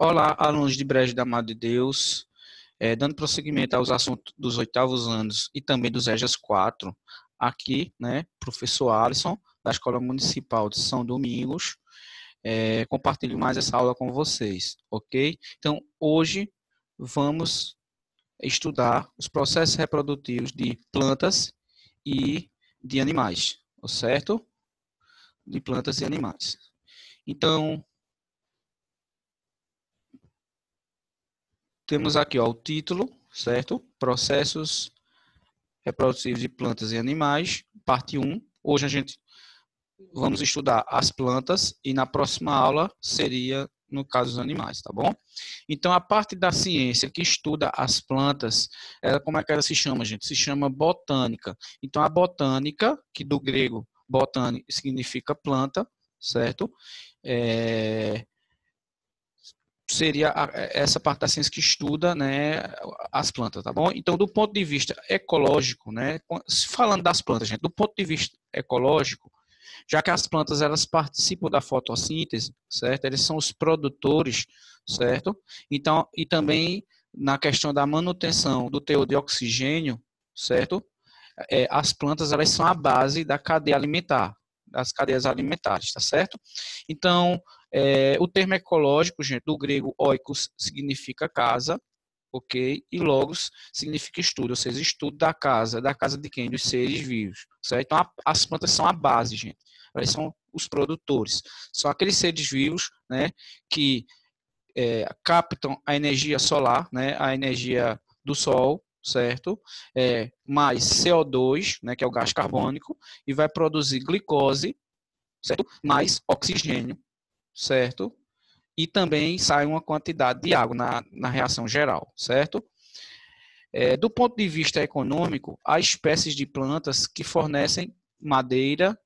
Olá, alunos de Brejo da Amado de Deus. É, dando prosseguimento aos assuntos dos oitavos anos e também dos EJAS 4, aqui, né, professor Alisson, da Escola Municipal de São Domingos, é, compartilho mais essa aula com vocês, ok? Então, hoje vamos estudar os processos reprodutivos de plantas e de animais, certo? De plantas e animais. Então, temos uhum. aqui ó, o título, certo? Processos reprodutivos de plantas e animais, parte 1. Hoje a gente vamos estudar as plantas e na próxima aula seria no caso dos animais, tá bom? Então a parte da ciência que estuda as plantas, ela como é que ela se chama, gente? Se chama botânica. Então a botânica, que do grego botânica significa planta, certo? É, seria é, essa parte da ciência que estuda né, as plantas, tá bom? Então, do ponto de vista ecológico, né, falando das plantas, gente, do ponto de vista ecológico, já que as plantas elas participam da fotossíntese, certo? Eles são os produtores, certo? Então, e também na questão da manutenção do teor de oxigênio, certo? É, as plantas elas são a base da cadeia alimentar, das cadeias alimentares, tá certo? Então, é, o termo ecológico, gente, do grego oikos significa casa, ok? E logos significa estudo, ou seja, estudo da casa, da casa de quem? Dos seres vivos, certo? Então, a, as plantas são a base, gente. Elas são os produtores. São aqueles seres vivos, né, que é, captam a energia solar, né, a energia do sol, certo? É, mais CO2, né, que é o gás carbônico, e vai produzir glicose, certo? Mais oxigênio, certo? E também sai uma quantidade de água na, na reação geral, certo? É, do ponto de vista econômico, há espécies de plantas que fornecem madeira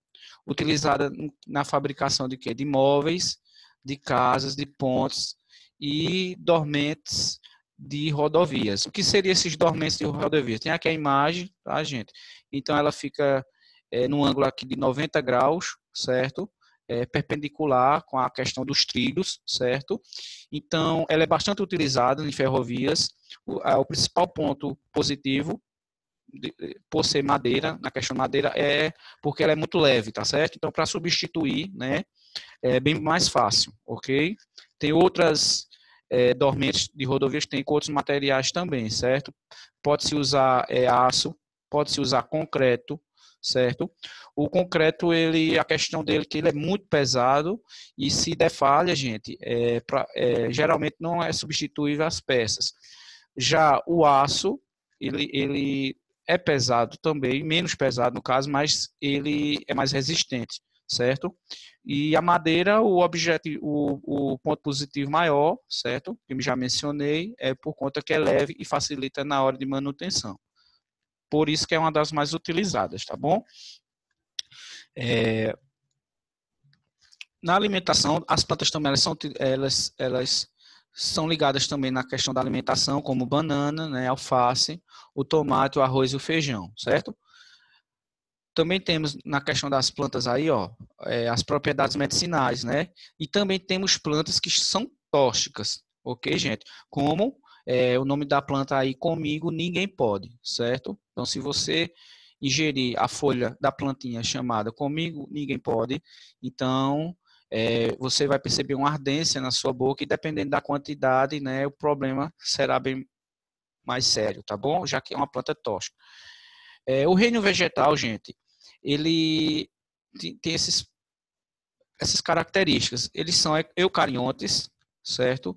utilizada na fabricação de quê? De móveis, de casas, de pontes e dormentes de rodovias. O que seriam esses dormentes de rodovias? Tem aqui a imagem, tá, gente? Então, ela fica é, no ângulo aqui de 90 graus, certo? é, perpendicular com a questão dos trilhos, certo? Então, ela é bastante utilizada em ferrovias. O, a, o principal ponto positivo de, por ser madeira, na questão madeira, é porque ela é muito leve, tá certo? Então, para substituir, né, é bem mais fácil, ok? Tem outras é, dormentes de rodovias, tem outros materiais também, certo? Pode-se usar é, aço, pode-se usar concreto, certo? O concreto, ele, a questão dele é que ele é muito pesado e se der falha, gente, é, pra, é, geralmente não é substituível às peças. Já o aço, ele, ele é pesado também, menos pesado no caso, mas ele é mais resistente, certo? E a madeira, o objeto, o, o ponto positivo maior, certo? Que já mencionei, é por conta que é leve e facilita na hora de manutenção por isso que é uma das mais utilizadas, tá bom? É, na alimentação, as plantas também elas são, elas, elas são ligadas também na questão da alimentação, como banana, né, alface, o tomate, o arroz e o feijão, certo? Também temos na questão das plantas aí, ó, é, as propriedades medicinais, né? E também temos plantas que são tóxicas, ok, gente? Como é, o nome da planta aí, comigo, ninguém pode, certo? Então, se você ingerir a folha da plantinha chamada Comigo Ninguém Pode, então é, você vai perceber uma ardência na sua boca e dependendo da quantidade, né, o problema será bem mais sério, tá bom? Já que é uma planta tóxica. É, o reino vegetal, gente, ele tem esses, essas características. Eles são eucariontes, certo?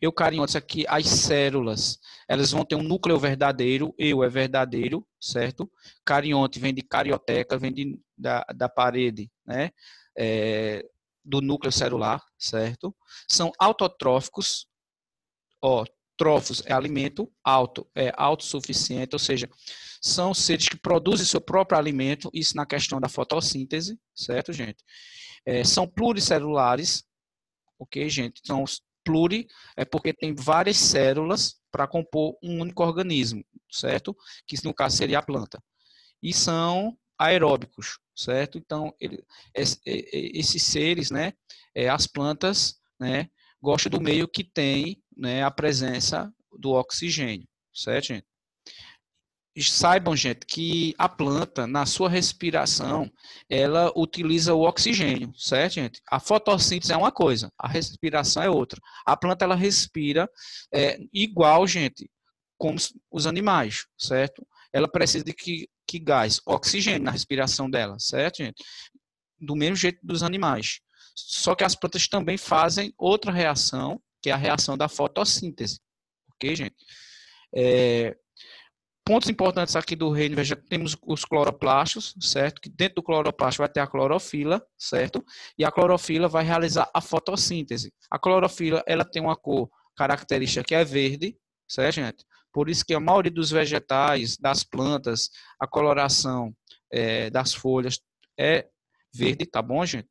eucariontes aqui, as células, elas vão ter um núcleo verdadeiro, eu é verdadeiro, certo? Carionte vem de carioteca, vem de, da, da parede, né? É, do núcleo celular, certo? São autotróficos, ó, trófos é alimento, auto é autossuficiente, ou seja, são seres que produzem seu próprio alimento, isso na questão da fotossíntese, certo, gente? É, são pluricelulares, ok, gente? Então, pluri é porque tem várias células para compor um único organismo, certo? Que no caso seria a planta. E são aeróbicos, certo? Então, ele, esses seres, né, é, as plantas, né, gostam do meio que tem né, a presença do oxigênio, certo, gente? saibam, gente, que a planta, na sua respiração, ela utiliza o oxigênio, certo, gente? A fotossíntese é uma coisa, a respiração é outra. A planta, ela respira é, igual, gente, como os animais, certo? Ela precisa de que, que gás? Oxigênio na respiração dela, certo, gente? Do mesmo jeito dos animais. Só que as plantas também fazem outra reação, que é a reação da fotossíntese. Ok, gente? É, Pontos importantes aqui do reino, veja, temos os cloroplastos, certo? Que dentro do cloroplasto vai ter a clorofila, certo? E a clorofila vai realizar a fotossíntese. A clorofila, ela tem uma cor característica que é verde, certo, gente? Por isso que a maioria dos vegetais, das plantas, a coloração é, das folhas é verde, tá bom, gente?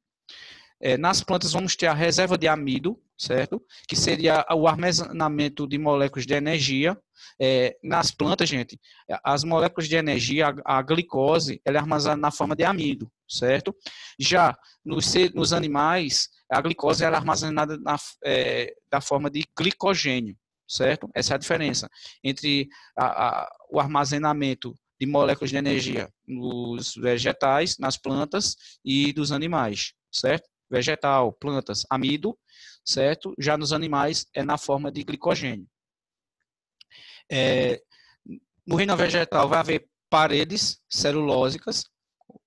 É, nas plantas vamos ter a reserva de amido, certo? Que seria o armazenamento de moléculas de energia. É, nas plantas, gente, as moléculas de energia, a, a glicose, ela é armazenada na forma de amido, certo? Já nos, nos animais, a glicose era é armazenada na, é, da forma de glicogênio, certo? Essa é a diferença entre a, a, o armazenamento de moléculas de energia nos vegetais, nas plantas e dos animais, certo? vegetal, plantas, amido, certo? Já nos animais é na forma de glicogênio. É, no reino vegetal vai haver paredes celulósicas,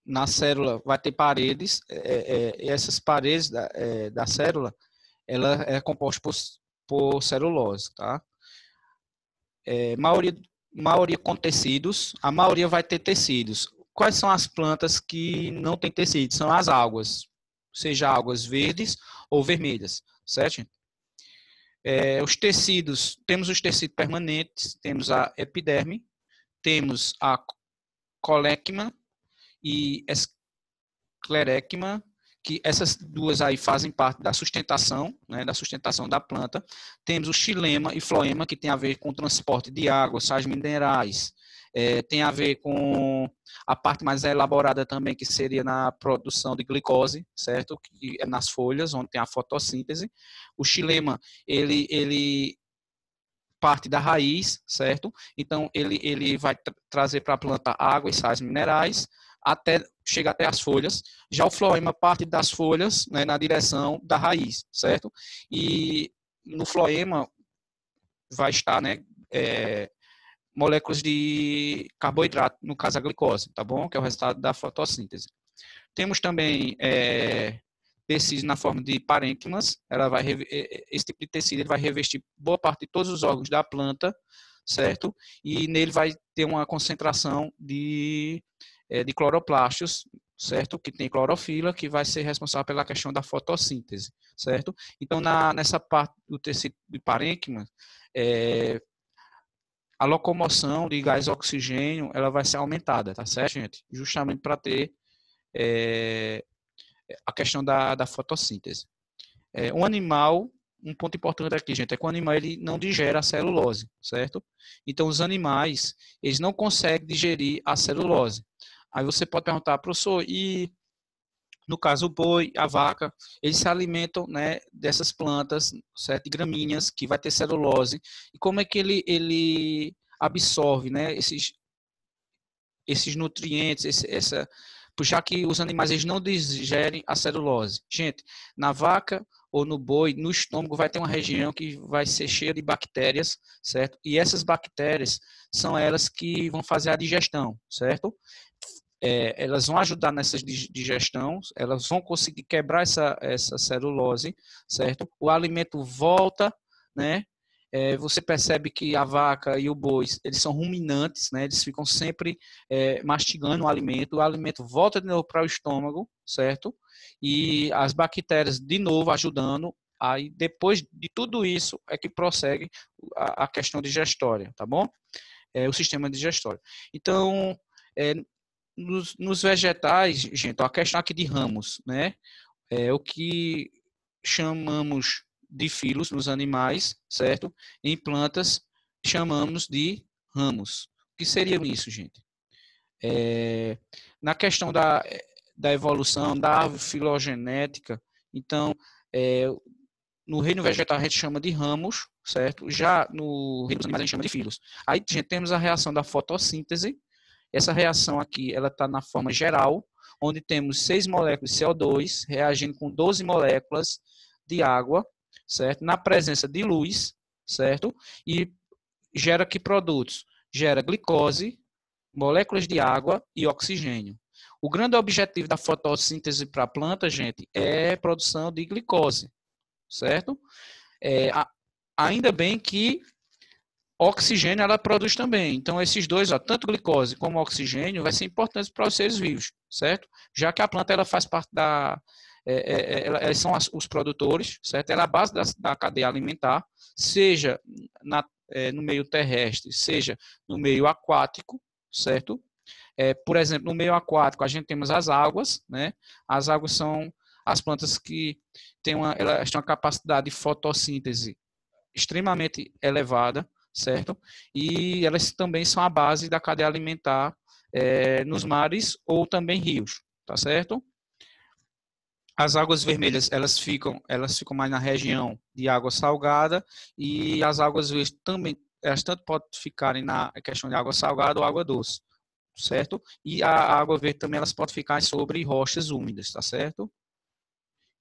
na célula vai ter paredes, é, é, é essas paredes da, é, da célula, ela é composta por, por celulose, tá? É, maioria, maioria com tecidos, a maioria vai ter tecidos. Quais são as plantas que não têm tecidos? São as algas seja águas verdes ou vermelhas, certo? É, os tecidos, temos os tecidos permanentes, temos a epiderme, temos a colecma e esclerecma, que essas duas aí fazem parte da sustentação, né, da sustentação da planta. Temos o xilema e floema, que tem a ver com o transporte de água, sais minerais, é, tem a ver com a parte mais elaborada também, que seria na produção de glicose, certo? Que é nas folhas, onde tem a fotossíntese. O xilema, ele, ele parte da raiz, certo? Então, ele, ele vai tra trazer para a planta água e sais minerais, até chega até as folhas. Já o floema parte das folhas né, na direção da raiz, certo? E no floema vai estar, né? É, moléculas de carboidrato, no caso a glicose, tá bom? Que é o resultado da fotossíntese. Temos também é, tecido na forma de parênquimas, ela vai, é, é, esse tipo de tecido vai revestir boa parte de todos os órgãos da planta, certo? E nele vai ter uma concentração de, é, de cloroplastos, certo? Que tem clorofila, que vai ser responsável pela questão da fotossíntese, certo? Então, na, nessa parte do tecido de parênquima, é, a locomoção de gás oxigênio ela vai ser aumentada, tá certo, gente? Justamente para ter é, a questão da, da fotossíntese. É, um animal, um ponto importante aqui, gente, é que o animal ele não digera a celulose, certo? Então, os animais, eles não conseguem digerir a celulose. Aí você pode perguntar, professor, e no caso o boi, a vaca, eles se alimentam né, dessas plantas, certo? De gramíneas, que vai ter celulose. E como é que ele, ele absorve né, esses, esses nutrientes, esse, essa, já que os animais eles não digerem a celulose. Gente, na vaca ou no boi, no estômago vai ter uma região que vai ser cheia de bactérias, certo? E essas bactérias são elas que vão fazer a digestão, certo? é, elas vão ajudar nessa digestão, elas vão conseguir quebrar essa, essa celulose, certo? O alimento volta, né? É, você percebe que a vaca e o boi, eles são ruminantes, né? Eles ficam sempre é, mastigando o alimento, o alimento volta de novo para o estômago, certo? E as bactérias de novo ajudando Aí depois de tudo isso é que prossegue a, questão digestória, tá bom? É, o sistema digestório. Então, é, nos, nos, vegetais, gente, a questão aqui de ramos, né? É o que chamamos de filos nos animais, certo? Em plantas, chamamos de ramos. O que seria isso, gente? É, na questão da, da evolução, da árvore filogenética, então, é, no reino vegetal a gente chama de ramos, certo? Já no reino dos animais a gente chama de filos. Aí, gente, temos a reação da fotossíntese, essa reação aqui, ela está na forma geral, onde temos seis moléculas de CO2 reagindo com 12 moléculas de água, certo? Na presença de luz, certo? E gera que produtos? Gera glicose, moléculas de água e oxigênio. O grande objetivo da fotossíntese para a planta, gente, é produção de glicose, certo? É, ainda bem que oxigênio ela produz também. Então, esses dois, ó, tanto glicose como oxigênio, vai ser importante para os seres vivos, certo? Já que a planta ela faz parte da. É, é, é elas são as, os produtores, certo? Ela é a base da, da cadeia alimentar, seja na, é, no meio terrestre, seja no meio aquático, certo? É, por exemplo, no meio aquático, a gente temos as águas, né? As águas são as plantas que têm uma, elas têm uma capacidade de fotossíntese extremamente elevada, certo? E elas também são a base da cadeia alimentar é, nos mares ou também rios, tá certo? As águas vermelhas, elas ficam, elas ficam mais na região de água salgada e as águas verdes também, elas tanto podem ficarem na questão de água salgada ou água doce, certo? E a água verde também, elas podem ficar sobre rochas úmidas, tá certo?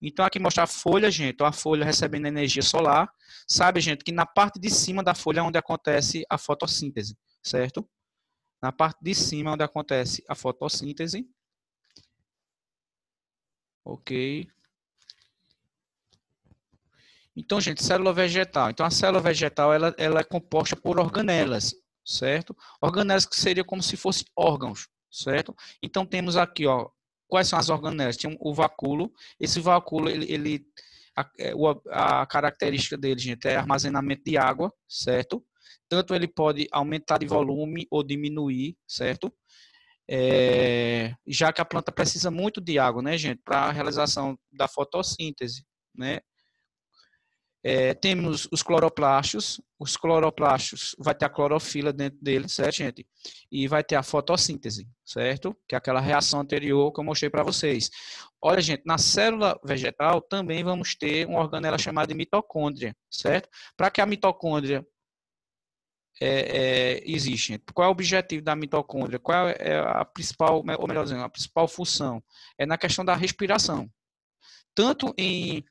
Então, aqui mostra a folha, gente, então, a folha recebendo energia solar. Sabe, gente, que na parte de cima da folha é onde acontece a fotossíntese, certo? Na parte de cima é onde acontece a fotossíntese. Ok. Então, gente, célula vegetal. Então, a célula vegetal ela, ela é composta por organelas, certo? Organelas que seria como se fossem órgãos, certo? Então, temos aqui, ó, quais são as organelas? Tem o vacúolo. Esse vacúolo, ele, ele a, é, a, característica dele, gente, é armazenamento de água, certo? Tanto ele pode aumentar de volume ou diminuir, certo? É, já que a planta precisa muito de água, né, gente, para a realização da fotossíntese, né? É, temos os cloroplastos. Os cloroplastos vai ter a clorofila dentro dele, certo, gente? E vai ter a fotossíntese, certo? Que é aquela reação anterior que eu mostrei para vocês. Olha, gente, na célula vegetal também vamos ter uma organela é chamada de mitocôndria, certo? Para que a mitocôndria é, é, Qual é o objetivo da mitocôndria? Qual é, é a principal, ou melhor dizendo, a principal função? É na questão da respiração. Tanto em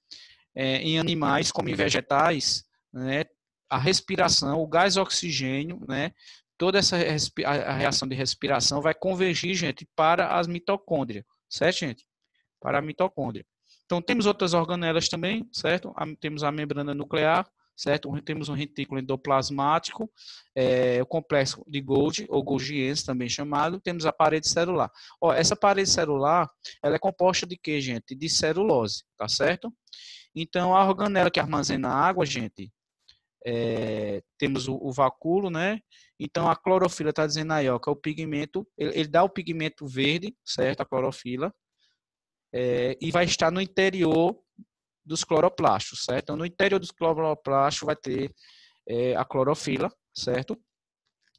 é, em animais como em vegetais, né, a respiração, o gás oxigênio, né, toda essa a reação de respiração vai convergir, gente, para as mitocôndrias, certo, gente? Para a mitocôndria. Então, temos outras organelas também, certo? Temos a membrana nuclear, certo? Temos um retículo endoplasmático, é, o complexo de Golgi, ou Golgiense também chamado, temos a parede celular. Ó, essa parede celular, ela é composta de quê, gente? De celulose, tá certo? Então, a organela que armazena água, gente, é, temos o, o vacúolo, né? Então, a clorofila está dizendo aí, ó, que é o pigmento, ele, ele, dá o pigmento verde, certo? A clorofila. É, e vai estar no interior dos cloroplastos, certo? Então, no interior dos cloroplastos vai ter é, a clorofila, certo?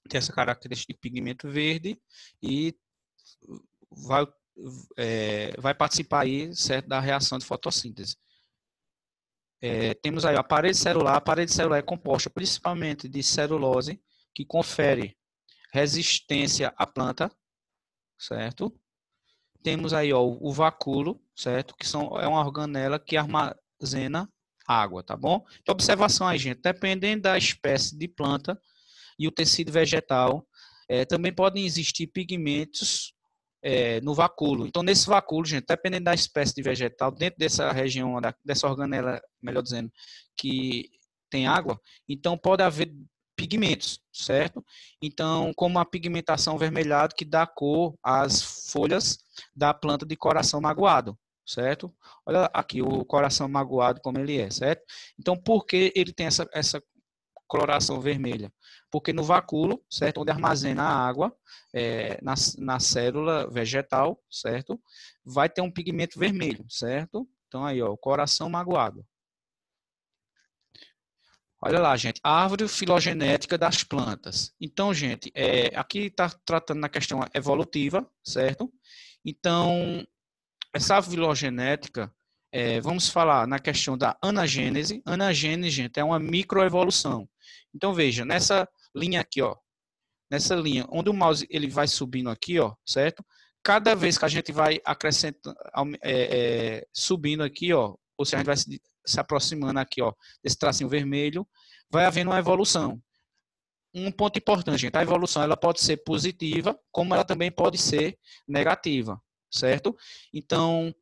Tem essa característica de pigmento verde e vai, é, vai participar aí, certo, da reação de fotossíntese. É, temos aí o aparelho celular. O aparelho celular é composto principalmente de celulose, que confere resistência à planta, certo? Temos aí ó, o vacúolo, certo? Que são, é uma organela que armazena água, tá bom? Então, observação aí, gente. Dependendo da espécie de planta e o tecido vegetal, é, também podem existir pigmentos é, no vacúolo. Então, nesse vacúolo, gente, dependendo da espécie de vegetal, dentro dessa região, dessa organela, melhor dizendo, que tem água, então pode haver pigmentos, certo? Então, como a pigmentação vermelhada que dá cor às folhas da planta de coração magoado, certo? Olha aqui o coração magoado como ele é, certo? Então, por que ele tem essa, essa coloração vermelha. Porque no vacúolo, certo, onde armazena a água, é, na, na célula vegetal, certo, vai ter um pigmento vermelho, certo? Então aí, ó, coração magoado. Olha lá, gente, árvore filogenética das plantas. Então, gente, é, aqui está tratando na questão evolutiva, certo? Então, essa filogenética, é, vamos falar na questão da anagênese. Anagênese, gente, é uma microevolução. Então veja, nessa linha aqui, ó, nessa linha, onde o mouse ele vai subindo aqui, ó, certo? Cada vez que a gente vai acrescentando, é, é, subindo aqui, ó, ou se a gente vai se, se aproximando aqui, ó, desse tracinho vermelho, vai havendo uma evolução. Um ponto importante, gente, a evolução ela pode ser positiva, como ela também pode ser negativa, certo? Então,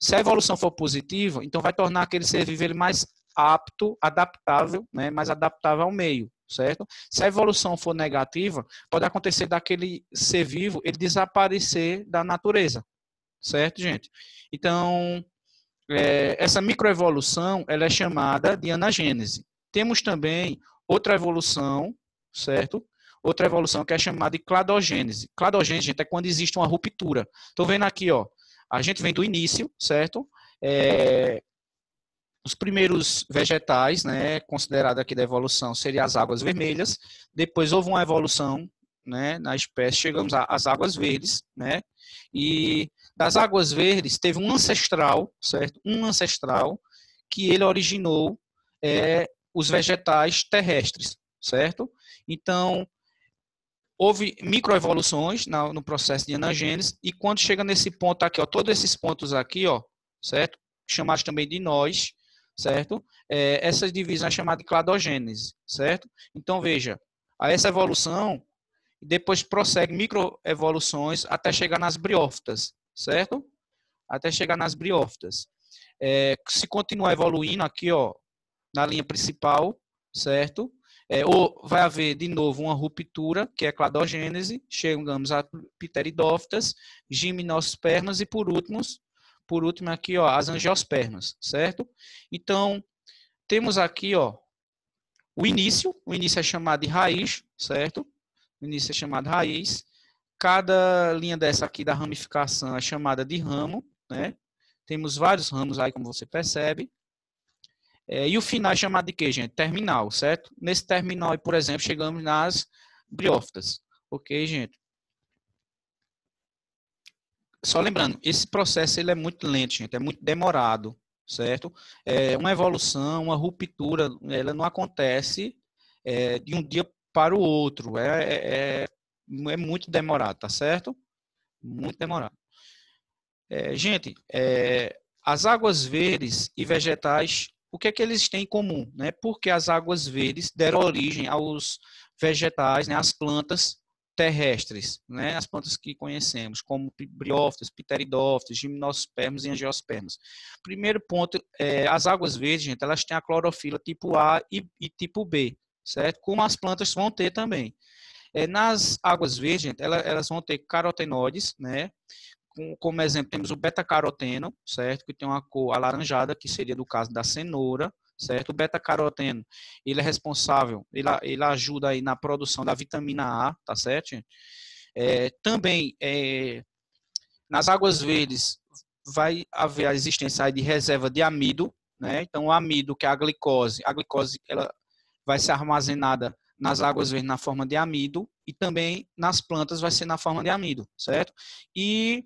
se a evolução for positiva, então vai tornar aquele ser vivo ele mais apto, adaptável, né, mas adaptável ao meio, certo? Se a evolução for negativa, pode acontecer daquele ser vivo ele desaparecer da natureza, certo, gente? Então, é, essa microevolução ela é chamada de anagênese. Temos também outra evolução, certo? Outra evolução que é chamada de cladogênese. Cladogênese, gente, é quando existe uma ruptura. Estou vendo aqui, ó. A gente vem do início, certo? É, os primeiros vegetais, né, considerado aqui da evolução, seriam as águas vermelhas. Depois houve uma evolução, né, na espécie, chegamos às águas verdes, né? E das águas verdes teve um ancestral, certo? Um ancestral que ele originou é, os vegetais terrestres, certo? Então, houve microevoluções no processo de anagênese e quando chega nesse ponto aqui, ó, todos esses pontos aqui, ó, certo? Chamados também de nós, certo? É, essa divisão é chamada de cladogênese, certo? Então, veja, a essa evolução depois prossegue microevoluções até chegar nas briófitas, certo? Até chegar nas briófitas. É, se continuar evoluindo aqui, ó, na linha principal, certo? É, ou vai haver de novo uma ruptura, que é cladogênese, chegamos a pteridófitas, gimnospermas e por último, por último aqui, ó, as angiospermas, certo? Então, temos aqui, ó, o início, o início é chamado de raiz, certo? O início é chamado raiz. Cada linha dessa aqui da ramificação é chamada de ramo, né? Temos vários ramos aí, como você percebe. É, e o final é chamado de quê, gente? Terminal, certo? Nesse terminal, por exemplo, chegamos nas briófitas. Ok, gente? Só lembrando, esse processo ele é muito lento, gente, é muito demorado, certo? É uma evolução, uma ruptura, ela não acontece é, de um dia para o outro. É, é, é, é muito demorado, tá certo? Muito demorado. É, gente, é, as águas verdes e vegetais, o que é que eles têm em comum? Né? Porque as águas verdes deram origem aos vegetais, né, às plantas terrestres, né, as plantas que conhecemos, como briófitas, pteridófitas, gimnospermos e angiospermos. Primeiro ponto, é, as águas verdes, gente, elas têm a clorofila tipo A e, e tipo B, certo? Como as plantas vão ter também. É, nas águas verdes, gente, elas, elas vão ter carotenoides, né? como exemplo, temos o beta-caroteno, certo? Que tem uma cor alaranjada, que seria do caso da cenoura, certo? O beta-caroteno, ele é responsável, ele, ele ajuda aí na produção da vitamina A, tá certo? É, também, é, nas águas verdes, vai haver a existência aí de reserva de amido, né? Então, o amido, que é a glicose, a glicose, ela vai ser armazenada nas águas verdes na forma de amido e também nas plantas vai ser na forma de amido, certo? E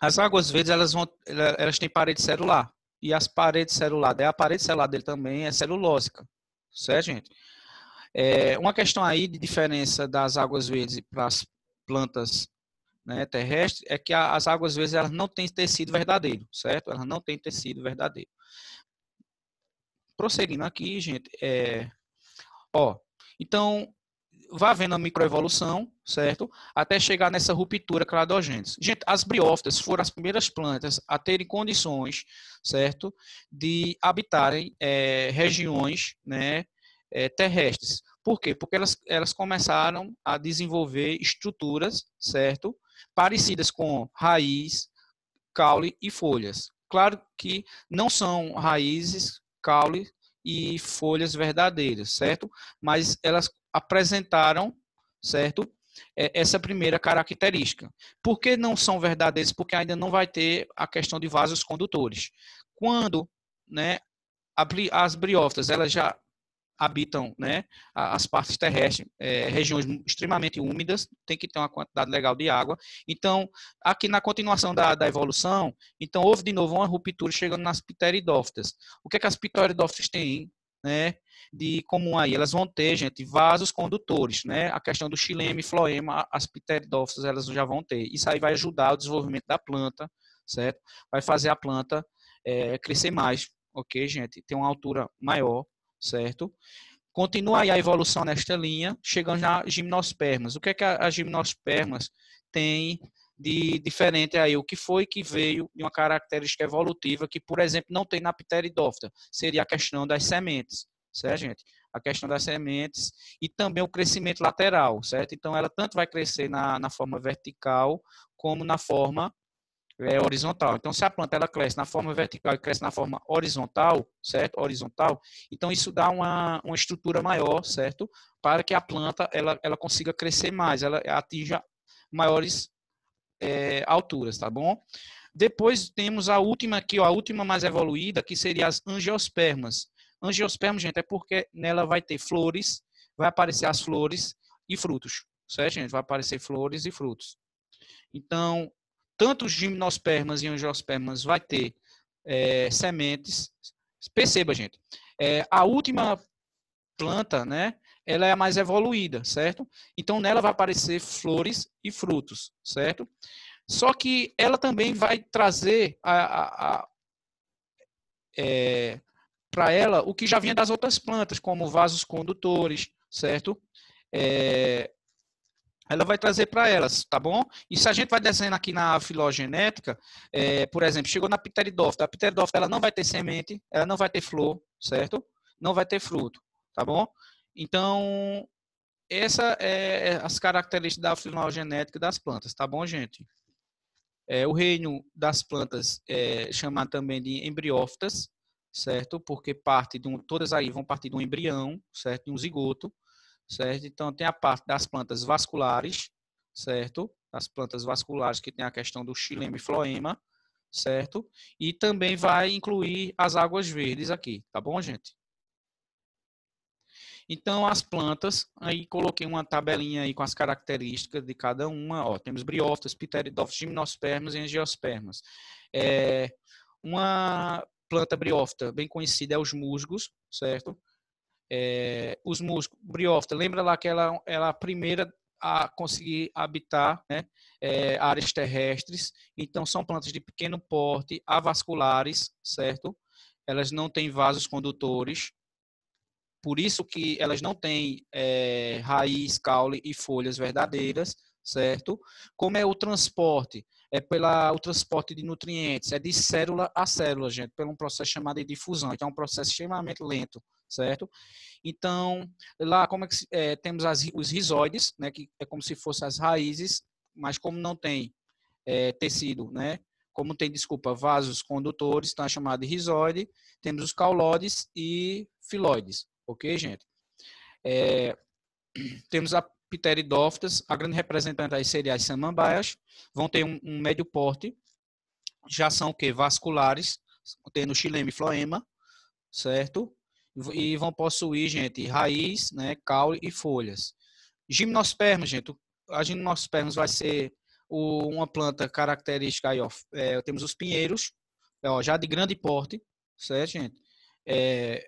as águas verdes, elas, vão, elas têm parede celular, e as paredes celulares. A parede celular dele também é celulósica, certo, gente? É, uma questão aí de diferença das águas verdes para as plantas né, terrestres é que as águas verdes elas não têm tecido verdadeiro, certo? Elas não têm tecido verdadeiro. Prosseguindo aqui, gente, é, ó, então vá havendo a microevolução, certo? Até chegar nessa ruptura cladogênese. Gente, as briófitas foram as primeiras plantas a terem condições, certo? De habitarem é, regiões né, é, terrestres. Por quê? Porque elas, elas começaram a desenvolver estruturas, certo? Parecidas com raiz, caule e folhas. Claro que não são raízes, caule, e folhas verdadeiras, certo? Mas elas apresentaram, certo? É, essa primeira característica. Por que não são verdadeiras? Porque ainda não vai ter a questão de vasos condutores. Quando né, as briófitas elas já habitam né, as partes terrestres, é, regiões extremamente úmidas, tem que ter uma quantidade legal de água. Então, aqui na continuação da, da evolução, então houve de novo uma ruptura chegando nas pteridófitas. O que, é que as pteridófitas têm né, de comum aí? Elas vão ter, gente, vasos condutores, né? A questão do xilema e floema, as pteridófitas elas já vão ter. Isso aí vai ajudar o desenvolvimento da planta, certo? Vai fazer a planta é, crescer mais, ok, gente? Ter uma altura maior, certo? Continua aí a evolução nesta linha, chegando na gimnospermas. O que é que as gimnospermas têm de diferente aí? O que foi que veio de uma característica evolutiva que, por exemplo, não tem na pteridófita? Seria a questão das sementes, certo, gente? A questão das sementes e também o crescimento lateral, certo? Então, ela tanto vai crescer na, na forma vertical como na forma é, horizontal. Então, se a planta ela cresce na forma vertical e cresce na forma horizontal, certo? Horizontal, então isso dá uma, uma estrutura maior, certo? Para que a planta ela, ela consiga crescer mais, ela atinja maiores é, alturas, tá bom? Depois temos a última aqui, ó, a última mais evoluída, que seria as angiospermas. Angiosperma, gente, é porque nela vai ter flores, vai aparecer as flores e frutos, certo, gente? Vai aparecer flores e frutos. Então, tanto os gimnospermas e angiospermas vai ter é, sementes. Perceba, gente, é, a última planta, né, ela é a mais evoluída, certo? Então nela vai aparecer flores e frutos, certo? Só que ela também vai trazer é, para ela o que já vinha das outras plantas, como vasos condutores, certo? É, ela vai trazer para elas, tá bom? E se a gente vai desenhando aqui na filogenética, é, por exemplo, chegou na pteridófita, a pteridófita ela não vai ter semente, ela não vai ter flor, certo? Não vai ter fruto, tá bom? Então, essa é, é as características da filogenética das plantas, tá bom, gente? É, o reino das plantas é chamado também de embriófitas, certo? Porque parte de um, todas aí vão partir de um embrião, certo? De um zigoto certo? Então tem a parte das plantas vasculares, certo? As plantas vasculares que tem a questão do xilema e floema, certo? E também vai incluir as águas verdes aqui, tá bom, gente? Então as plantas, aí coloquei uma tabelinha aí com as características de cada uma, ó, temos briófitas, pteridófitas, gimnospermas e angiospermas. É, uma planta briófita bem conhecida é os musgos, certo? é, os músculos, Briófita, lembra lá que ela, ela é a primeira a conseguir habitar né, é, áreas terrestres. Então, são plantas de pequeno porte, avasculares, certo? Elas não têm vasos condutores. Por isso que elas não têm é, raiz, caule e folhas verdadeiras, certo? Como é o transporte? É pela, o transporte de nutrientes, é de célula a célula, gente, pelo um processo chamado de difusão, que então, é um processo extremamente lento certo? Então, lá como é que, é, temos as, os rizoides, né, que é como se fossem as raízes, mas como não tem é, tecido, né, como tem, desculpa, vasos condutores, então é chamado de rizoide, temos os caulodes e filoides, ok, gente? É, temos a pteridófitas, a grande representante aí seria as samambaias, vão ter um, um médio porte, já são o que? Vasculares, tendo xilema e floema, certo? e vão possuir, gente, raiz, né, caule e folhas. Gimnosperma, gente, a gimnosperma vai ser o, uma planta característica aí, ó, é, temos os pinheiros, é, ó, já de grande porte, certo, gente? É,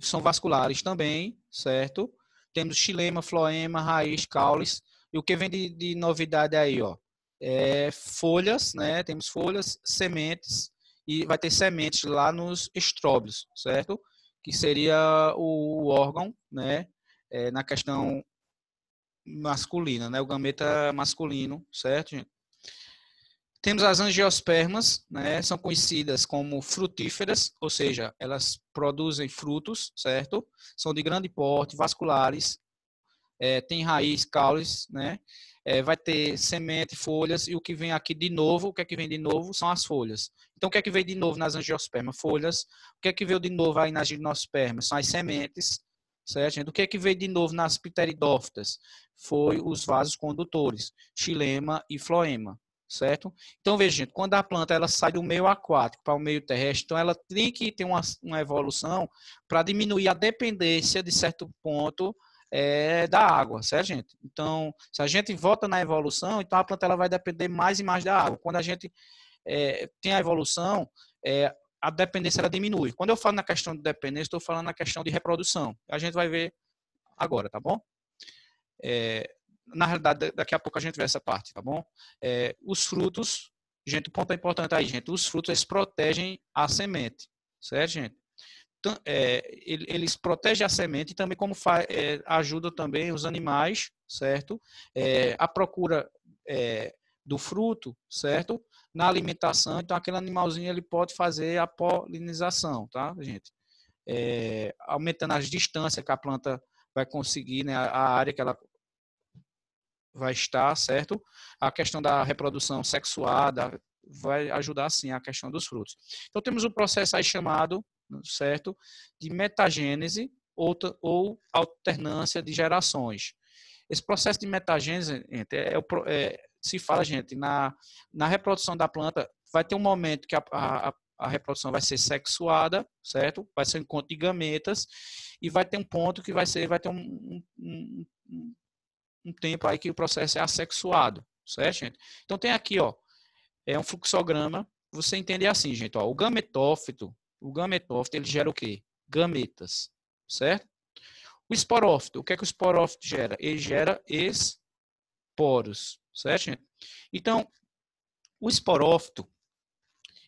são vasculares também, certo? Temos xilema, floema, raiz, caules. E o que vem de, de novidade aí, ó? É, folhas, né? Temos folhas, sementes, e vai ter sementes lá nos estróbilos, certo? que seria o órgão, né, é, na questão masculina, né, o gameta masculino, certo, gente? Temos as angiospermas, né, são conhecidas como frutíferas, ou seja, elas produzem frutos, certo? São de grande porte, vasculares, é, tem raiz, caules, né? É, vai ter semente, folhas, e o que vem aqui de novo, o que é que vem de novo são as folhas. Então, o que é que veio de novo nas angiospermas? Folhas. O que é que veio de novo aí nas ginospermas? São as sementes, certo, gente? O que é que veio de novo nas pteridófitas? Foi os vasos condutores, xilema e floema, certo? Então, veja, gente, quando a planta ela sai do meio aquático para o meio terrestre, então ela tem que ter uma, uma evolução para diminuir a dependência de certo ponto é, da água, certo, gente? Então, se a gente volta na evolução, então a planta ela vai depender mais e mais da água. Quando a gente é, tem a evolução, é, a dependência ela diminui. Quando eu falo na questão de dependência, estou falando na questão de reprodução. A gente vai ver agora, tá bom? É, na realidade, daqui a pouco a gente vê essa parte, tá bom? É, os frutos, gente, o ponto é importante aí, gente. Os frutos eles protegem a semente, certo, gente? é, eles protegem a semente e também como faz, é, ajuda também os animais, certo? É, a procura é, do fruto, certo? Na alimentação, então aquele animalzinho ele pode fazer a polinização, tá, gente? É, aumentando as distâncias que a planta vai conseguir, né? A área que ela vai estar, certo? A questão da reprodução sexuada vai ajudar sim a questão dos frutos. Então temos um processo aí chamado certo? De metagênese outra, ou alternância de gerações. Esse processo de metagênese gente, é, é, é, se fala, gente, na, na reprodução da planta, vai ter um momento que a, a, a reprodução vai ser sexuada, certo? Vai ser um encontro de gametas e vai ter um ponto que vai ser, vai ter um, um, um, um tempo aí que o processo é assexuado, certo, gente? Então tem aqui, ó, é um fluxograma. Você entende assim, gente, ó, o gametófito o gametófito ele gera o quê? Gametas, certo? O esporófito, o que é que o esporófito gera? Ele gera esporos, certo? Gente? Então, o esporófito,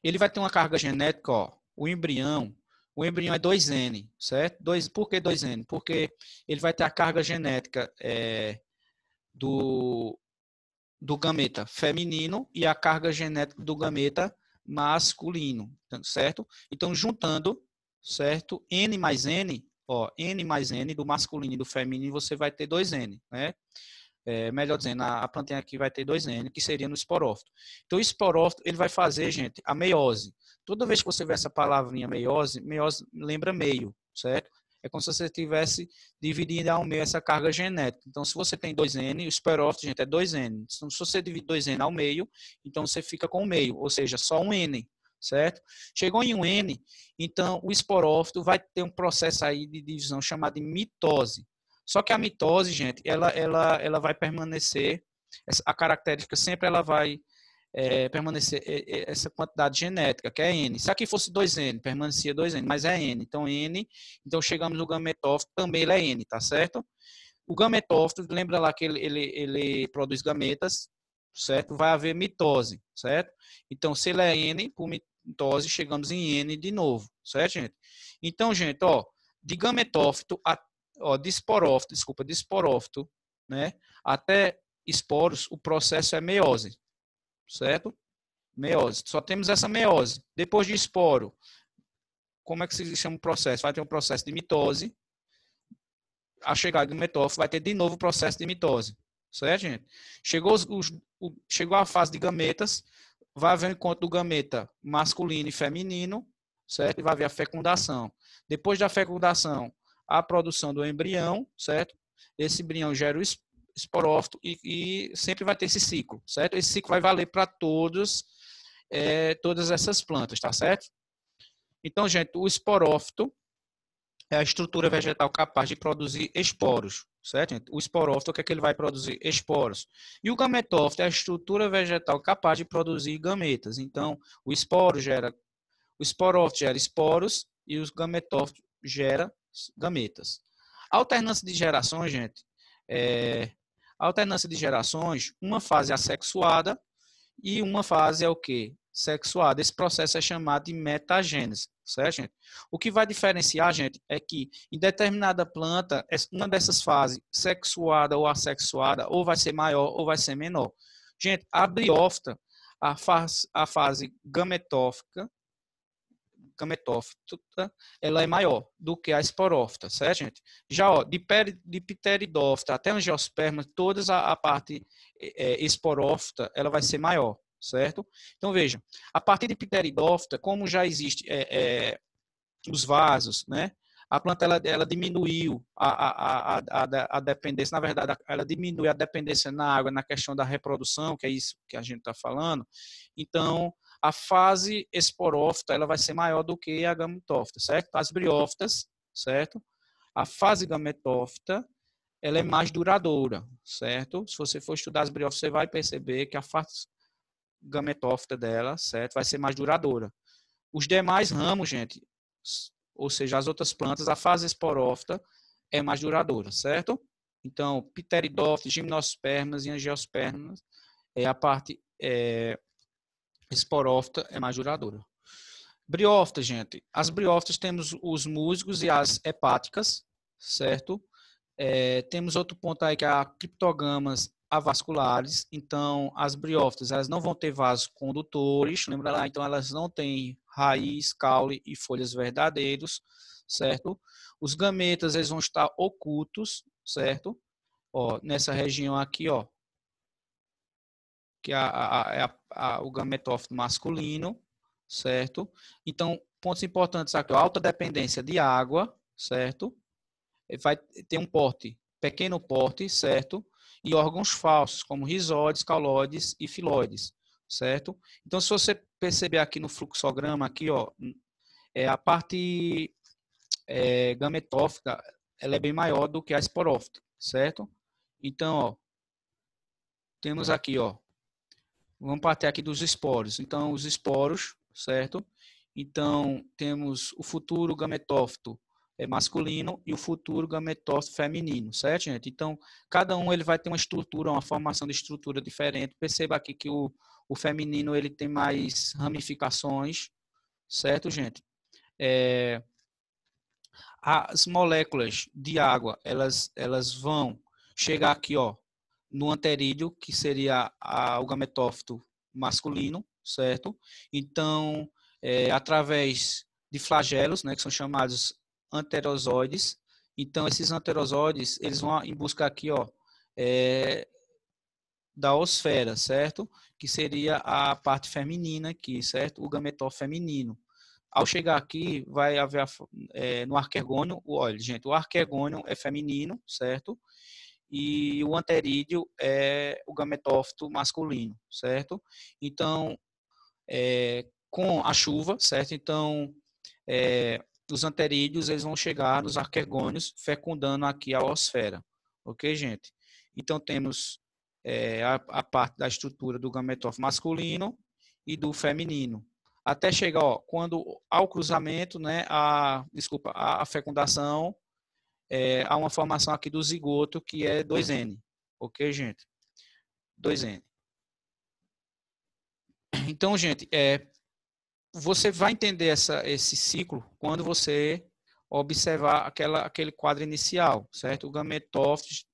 ele vai ter uma carga genética, ó, o embrião, o embrião é 2N, certo? Dois, por que 2N? Porque ele vai ter a carga genética é, do, do gameta feminino e a carga genética do gameta masculino, certo? Então, juntando, certo? N mais N, ó, N mais N do masculino e do feminino, você vai ter 2N, né? É, melhor dizendo, a, a plantinha aqui vai ter 2N, que seria no esporófito. Então, o esporófito, ele vai fazer, gente, a meiose. Toda vez que você vê essa palavrinha meiose, meiose lembra meio, certo? é como se você tivesse dividindo ao meio essa carga genética. Então, se você tem 2N, o esperófito, gente, é 2N. Então, se você divide 2N ao meio, então você fica com o meio, ou seja, só um N, certo? Chegou em um N, então o esporófito vai ter um processo aí de divisão chamado de mitose. Só que a mitose, gente, ela, ela, ela vai permanecer, a característica sempre ela vai é, permanecer é, é, essa quantidade genética, que é N. Se aqui fosse 2N, permanecia 2N, mas é N. Então, N, então chegamos no gametófito, também ele é N, tá certo? O gametófito, lembra lá que ele, ele, ele produz gametas, certo? Vai haver mitose, certo? Então, se ele é N, por mitose, chegamos em N de novo, certo, gente? Então, gente, ó, de gametófito, a, ó, de esporófito, desculpa, de esporófito, né? Até esporos, o processo é meiose, certo? Meiose. Só temos essa meiose. Depois de esporo, como é que se chama o processo? Vai ter um processo de mitose. A chegada do metófilo, vai ter de novo o processo de mitose. Certo, gente? Chegou, os, os, o, chegou a fase de gametas, vai haver o um encontro do gameta masculino e feminino, certo? E vai haver a fecundação. Depois da fecundação, a produção do embrião, certo? Esse embrião gera o, esporófito e, e, sempre vai ter esse ciclo, certo? Esse ciclo vai valer para todos, é, todas essas plantas, tá certo? Então, gente, o esporófito é a estrutura vegetal capaz de produzir esporos, certo? O esporófito, o que é que ele vai produzir? Esporos. E o gametófito é a estrutura vegetal capaz de produzir gametas. Então, o esporo gera, o esporófito gera esporos e o gametófito gera gametas. A alternância de gerações, gente, é, alternância de gerações, uma fase assexuada e uma fase é o quê? Sexuada. Esse processo é chamado de metagênese, certo, gente? O que vai diferenciar, gente, é que em determinada planta, é uma dessas fases, sexuada ou assexuada, ou vai ser maior ou vai ser menor. Gente, a briófita, a, fase gametófica gametófita, ela é maior do que a esporófita, certo, gente? Já, ó, de, peri, de pteridófita até angiosperma, todas a, a parte é, é, esporófita, ela vai ser maior, certo? Então, veja, a partir de pteridófita, como já existe é, é, os vasos, né? A planta ela, ela diminuiu a, a, a, a, dependência, na verdade, ela diminui a dependência na água na questão da reprodução, que é isso que a gente está falando. Então, a fase esporófita ela vai ser maior do que a gametófita, certo? As briófitas, certo? A fase gametófita ela é mais duradoura, certo? Se você for estudar as briófitas, você vai perceber que a fase gametófita dela, certo? Vai ser mais duradoura. Os demais ramos, gente, ou seja, as outras plantas, a fase esporófita é mais duradoura, certo? Então, pteridófitos, gimnospermas e angiospermas é a parte é, Esporófita é mais duradoura. Briófita, gente. As briófitas temos os músicos e as hepáticas, certo? É, temos outro ponto aí que é a criptogamas avasculares. Então, as briófitas, elas não vão ter vasos condutores, lembra lá? Então, elas não têm raiz, caule e folhas verdadeiros, certo? Os gametas, eles vão estar ocultos, certo? Ó, nessa região aqui, ó, que é a, a, a, é o gametófito masculino, certo? Então, pontos importantes aqui, alta dependência de água, certo? Vai ter um porte, pequeno porte, certo? E órgãos falsos, como risóides, cauloides e filóides, certo? Então, se você perceber aqui no fluxograma, aqui, ó, é a parte é, gametófita, ela é bem maior do que a esporófita, certo? Então, ó, temos aqui, ó, Vamos partir aqui dos esporos. Então, os esporos, certo? Então, temos o futuro gametófito é masculino e o futuro gametófito feminino, certo, gente? Então, cada um ele vai ter uma estrutura, uma formação de estrutura diferente. Perceba aqui que o, o feminino ele tem mais ramificações, certo, gente? É, as moléculas de água, elas, elas vão chegar aqui, ó, no anterídeo, que seria a, o gametófito masculino, certo? Então, é, através de flagelos, né, que são chamados anterozoides. Então, esses anterozoides, eles vão em busca aqui, ó, é, da osfera, certo? Que seria a parte feminina aqui, certo? O gametó feminino. Ao chegar aqui, vai haver a, é, no arquergônio, olha, gente, o arquergônio é feminino, certo? e o anterídeo é o gametófito masculino, certo? Então, é, com a chuva, certo? Então, é, os anterídeos eles vão chegar nos arquegônios, fecundando aqui a osfera, ok, gente? Então, temos é, a, a, parte da estrutura do gametófito masculino e do feminino. Até chegar, ó, quando ao cruzamento, né, a, desculpa, a, a fecundação é, há uma formação aqui do zigoto que é 2N. Ok, gente? 2N. Então, gente, é, você vai entender essa, esse ciclo quando você observar aquela, aquele quadro inicial, certo? O gametófito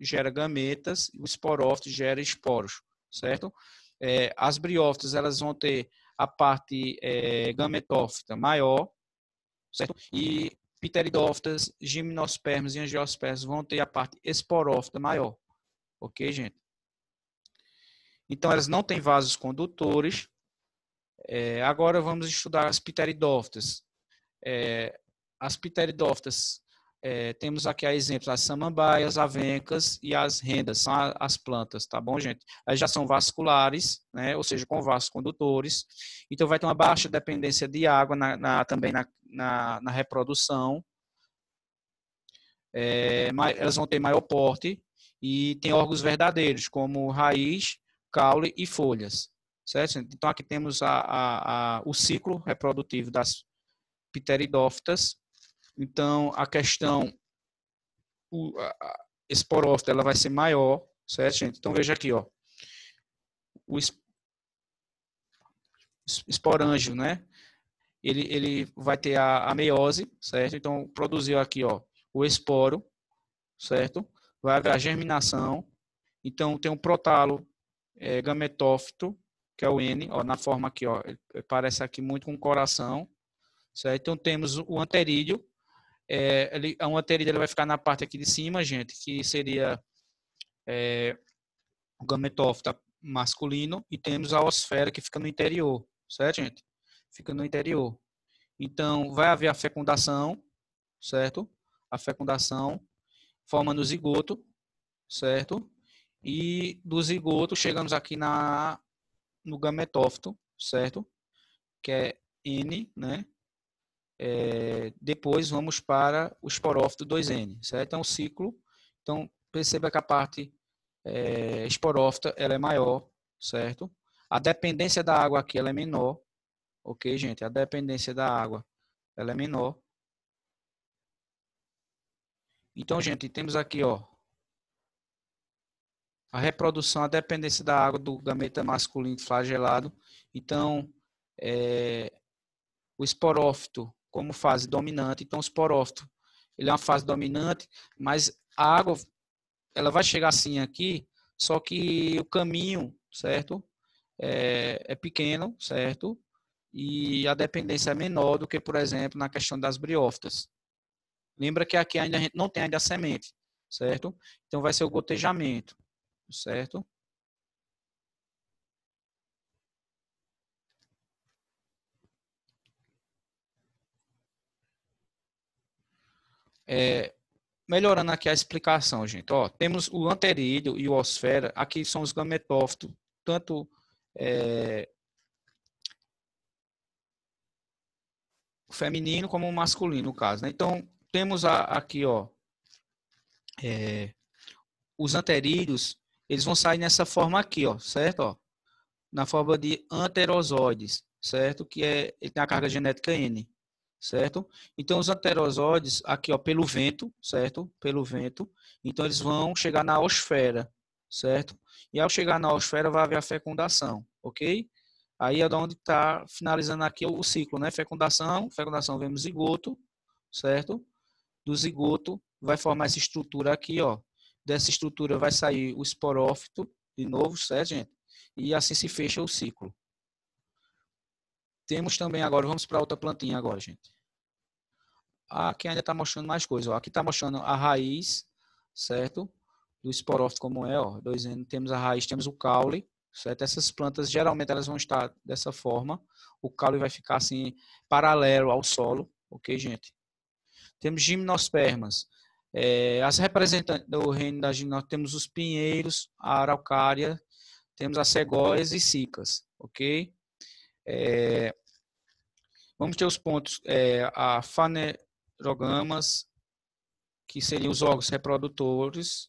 gera gametas, o esporófito gera esporos, certo? É, as briófitas, elas vão ter a parte é, gametófita maior, certo? E pteridófitas, gimnospermas e angiospermas vão ter a parte esporófita maior. Ok, gente? Então, elas não têm vasos condutores. É, agora vamos estudar as pteridófitas. É, as pteridófitas é, temos aqui a exemplos as samambaias, avencas e as rendas, são as plantas, tá bom, gente? Elas já são vasculares, né? ou seja, com vasos condutores. Então, vai ter uma baixa dependência de água na, na, também na, na, reprodução. É, elas vão ter maior porte e tem órgãos verdadeiros, como raiz, caule e folhas, certo? Então, aqui temos a, a, o ciclo reprodutivo das pteridófitas então, a questão o, a, a esporófita ela vai ser maior, certo, gente? Então, veja aqui, ó. O esporângio, né? Ele, ele vai ter a, a meiose, certo? Então, produziu aqui, ó, o esporo, certo? Vai haver a germinação. Então, tem um protalo é, gametófito, que é o N, ó, na forma aqui, ó, parece aqui muito com coração, certo? Então, temos o anterídeo, é, ele, a anterida ele vai ficar na parte aqui de cima, gente, que seria é, o gametófito masculino, e temos a osfera que fica no interior, certo, gente? Fica no interior. Então, vai haver a fecundação, certo? A fecundação forma no zigoto, certo? E do zigoto chegamos aqui na, no gametófito, certo? Que é N, né? É, depois vamos para o esporófito 2N, certo? É um ciclo. Então, perceba que a parte é, esporófita tá, ela é maior, certo? A dependência da água aqui ela é menor, ok, gente? A dependência da água ela é menor. Então, gente, temos aqui, ó, a reprodução, a dependência da água do gameta masculino flagelado. Então, é, o esporófito como fase dominante. Então, o esporófito, ele é uma fase dominante, mas a água, ela vai chegar assim aqui, só que o caminho, certo? É, é pequeno, certo? E a dependência é menor do que, por exemplo, na questão das briófitas. Lembra que aqui ainda a gente não tem ainda a semente, certo? Então vai ser o gotejamento, certo? É, melhorando aqui a explicação, gente. Ó, temos o anterídeo e o osfera. Aqui são os gametófitos, tanto é, feminino como masculino, no caso. Né? Então, temos a, aqui ó, é, os anterídeos, eles vão sair nessa forma aqui, ó, certo? Ó, na forma de anterozoides, certo? Que é, ele tem a carga genética N certo? Então os aterozoides aqui, ó, pelo vento, certo? Pelo vento. Então eles vão chegar na osfera, certo? E ao chegar na osfera vai haver a fecundação, ok? Aí é de onde está finalizando aqui o ciclo, né? Fecundação, fecundação vemos zigoto, certo? Do zigoto vai formar essa estrutura aqui, ó. Dessa estrutura vai sair o esporófito de novo, certo, gente? E assim se fecha o ciclo. Temos também agora, vamos para outra plantinha agora, gente aqui ainda está mostrando mais coisas. Ó. Aqui está mostrando a raiz, certo? Do esporófito como é, ó. 2N, temos a raiz, temos o caule, certo? Essas plantas, geralmente, elas vão estar dessa forma. O caule vai ficar assim, paralelo ao solo, ok, gente? Temos gimnospermas. É, as representantes do reino da gimnosperma, temos os pinheiros, a araucária, temos as cegóias e cicas, ok? É, vamos ter os pontos, é, a fane, programas que seriam os órgãos reprodutores,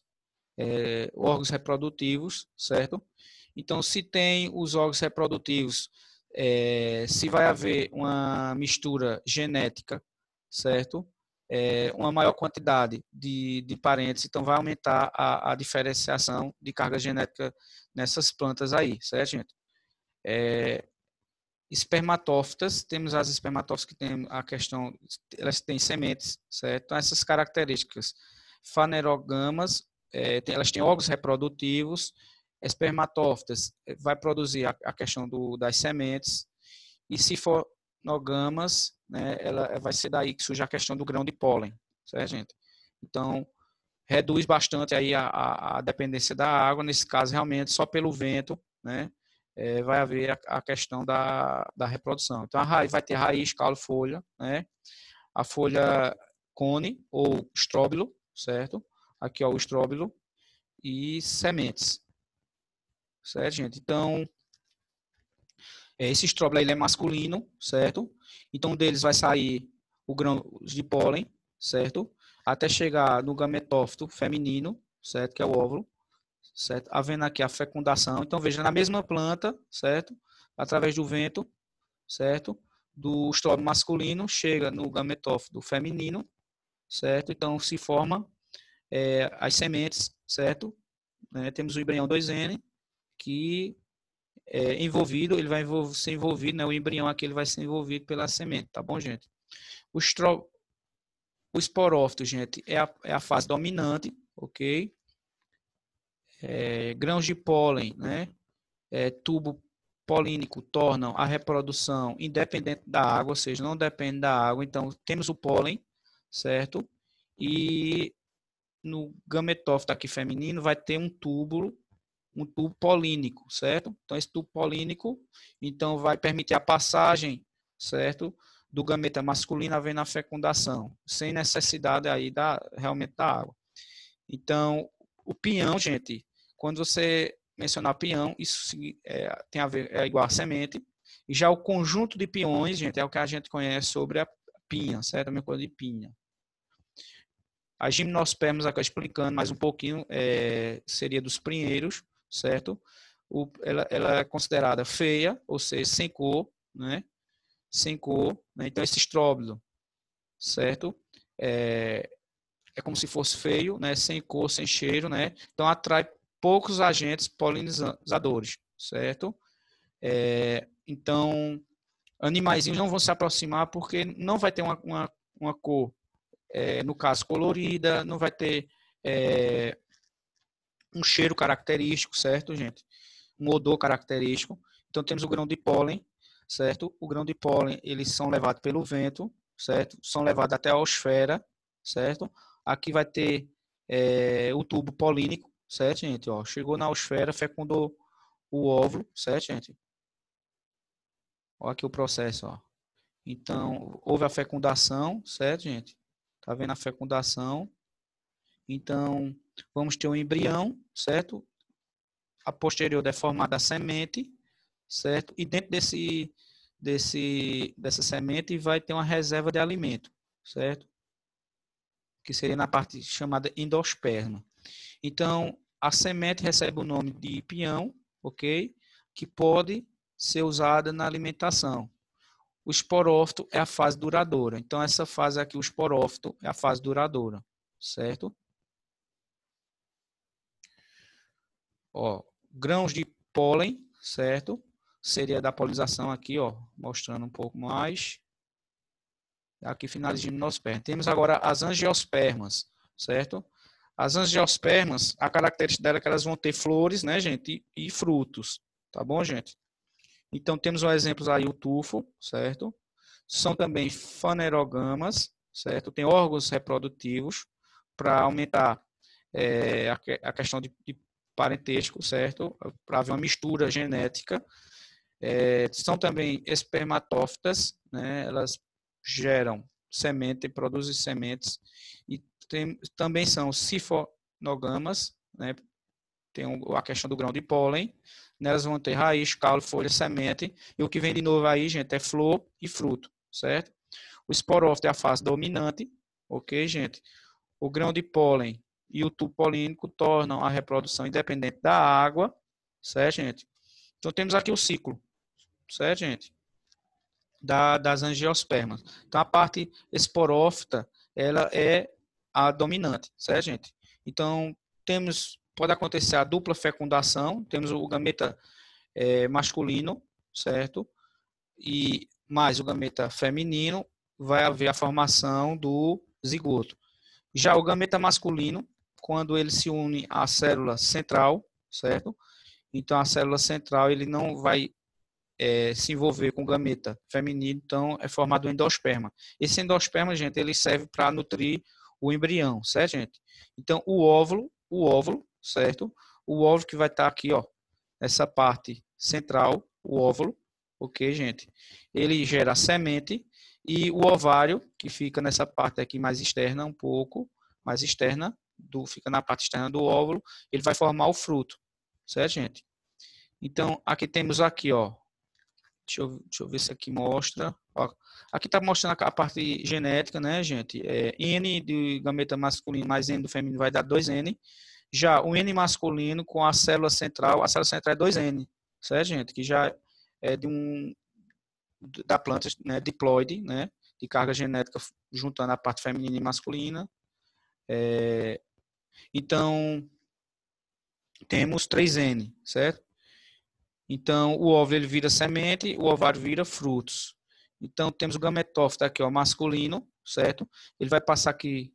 é, órgãos reprodutivos, certo? Então, se tem os órgãos reprodutivos, é, se vai haver uma mistura genética, certo? É, uma maior quantidade de, de parentes, então vai aumentar a, a diferenciação de carga genética nessas plantas aí, certo, gente? É, Espermatófitas, temos as espermatófitas que tem a questão, elas têm sementes, certo? Então, essas características. Fanerogamas, é, tem, elas têm órgãos reprodutivos. Espermatófitas, é, vai produzir a, a questão do, das sementes. E sifonogamas, né, ela, vai ser daí que surge a questão do grão de pólen, certo, gente? Então, reduz bastante aí a, a, a dependência da água, nesse caso, realmente, só pelo vento, né? é, vai haver a, a, questão da, da reprodução. Então, a raiz vai ter raiz, calo, folha, né? A folha cone ou estróbilo, certo? Aqui, ó, o estróbilo e sementes. Certo, gente? Então, é, esse estróbilo ele é masculino, certo? Então, deles vai sair o grão de pólen, certo? Até chegar no gametófito feminino, certo? Que é o óvulo certo? Havendo aqui a fecundação. Então, veja, na mesma planta, certo? Através do vento, certo? Do estróbilo masculino, chega no gametófito feminino, certo? Então, se forma é, as sementes, certo? Né? Temos o embrião 2N, que é envolvido, ele vai ser envolvido, né? O embrião aqui ele vai ser envolvido pela semente, tá bom, gente? O, estro... o esporófito, gente, é a, é a fase dominante, ok? é, grãos de pólen, né, é, tubo polínico tornam a reprodução independente da água, ou seja, não depende da água. Então, temos o pólen, certo? E no gametófito aqui feminino vai ter um túbulo, um tubo polínico, certo? Então, esse tubo polínico, então, vai permitir a passagem, certo? Do gameta masculino vem na fecundação, sem necessidade aí da, realmente da água. Então, o pinhão, gente, quando você mencionar pinhão, isso é, tem a ver, é igual a semente. E já o conjunto de pinhões, gente, é o que a gente conhece sobre a pinha, certo? A mesma coisa de pinha. A gimnospermas, agora explicando mais um pouquinho, é, seria dos pinheiros, certo? O, ela, ela, é considerada feia, ou seja, sem cor, né? Sem cor, né? Então, esse estróbilo, certo? É, é como se fosse feio, né? Sem cor, sem cheiro, né? Então atrai poucos agentes polinizadores, certo? É, então, animais não vão se aproximar porque não vai ter uma, uma, uma cor, é, no caso, colorida, não vai ter é, um cheiro característico, certo, gente? Um odor característico. Então, temos o grão de pólen, certo? O grão de pólen, eles são levados pelo vento, certo? São levados até a osfera, certo? Aqui vai ter é, o tubo polínico, certo, gente? Ó, chegou na osfera, fecundou o óvulo, certo, gente? Olha aqui o processo, ó. Então, houve a fecundação, certo, gente? Tá vendo a fecundação? Então, vamos ter um embrião, certo? A posterior deformada a semente, certo? E dentro desse, desse, dessa semente vai ter uma reserva de alimento, certo? que seria na parte chamada endosperma. Então, a semente recebe o nome de pião, ok? Que pode ser usada na alimentação. O esporófito é a fase duradoura. Então, essa fase aqui, o esporófito, é a fase duradoura, certo? Ó, grãos de pólen, certo? Seria da polinização aqui, ó, mostrando um pouco mais. Aqui finalizando nosso pé. Temos agora as angiospermas, certo? As angiospermas, a característica dela é que elas vão ter flores, né, gente? E, e frutos, tá bom, gente? Então, temos um exemplo aí, o tufo, certo? São também fanerogamas, certo? Tem órgãos reprodutivos para aumentar é, a, a, questão de, de parentesco, certo? Para haver uma mistura genética. É, são também espermatófitas, né? Elas geram semente, produzem sementes e tem, também são cifonogamas, né? Tem a questão do grão de pólen, né? elas vão ter raiz, caule, folha, semente, e o que vem de novo aí, gente, é flor e fruto, certo? O esporófito é a fase dominante, ok, gente? O grão de pólen e o tubo polínico tornam a reprodução independente da água, certo, gente? Então temos aqui o ciclo, certo, gente? da, das angiospermas. Então, a parte esporófita, ela é a dominante, certo, gente? Então, temos, pode acontecer a dupla fecundação, temos o gameta é, masculino, certo? E mais o gameta feminino, vai haver a formação do zigoto. Já o gameta masculino, quando ele se une à célula central, certo? Então a célula central ele não vai é, se envolver com gameta feminino, então é formado o endosperma. Esse endosperma, gente, ele serve para nutrir o embrião, certo, gente? Então, o óvulo, o óvulo, certo? O óvulo que vai estar tá aqui, ó, essa parte central, o óvulo, ok, gente? Ele gera semente e o ovário, que fica nessa parte aqui mais externa um pouco, mais externa, do, fica na parte externa do óvulo, ele vai formar o fruto, certo, gente? Então, aqui temos aqui, ó, Deixa eu, deixa eu ver se aqui mostra. Ó, aqui está mostrando a parte genética, né, gente? É, N de gameta masculino mais N do feminino vai dar 2N. Já o N masculino com a célula central, a célula central é 2N, certo, gente? Que já é de um da planta né, diploide, né? De carga genética juntando a parte feminina e masculina. É, então, temos 3N, certo? Então, o óvulo ele vira semente, o ovário vira frutos. Então, temos o gametófito aqui, ó, masculino, certo? Ele vai passar aqui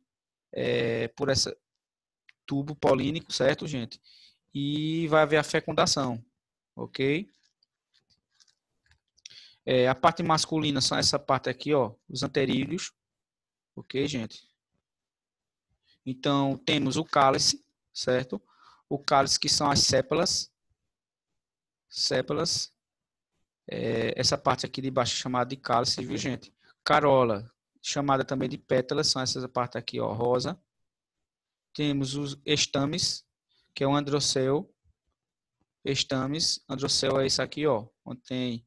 é, por esse tubo polínico, certo, gente? E vai haver a fecundação, ok? É, a parte masculina são essa parte aqui, ó, os anterídeos, ok, gente? Então, temos o cálice, certo? O cálice que são as sépalas, sépalas, é, essa parte aqui de baixo chamada de cálice, viu gente? Carola, chamada também de pétalas, são essas partes aqui, ó, rosa. Temos os estames, que é o androceu Estames, androceu é esse aqui, ó, onde tem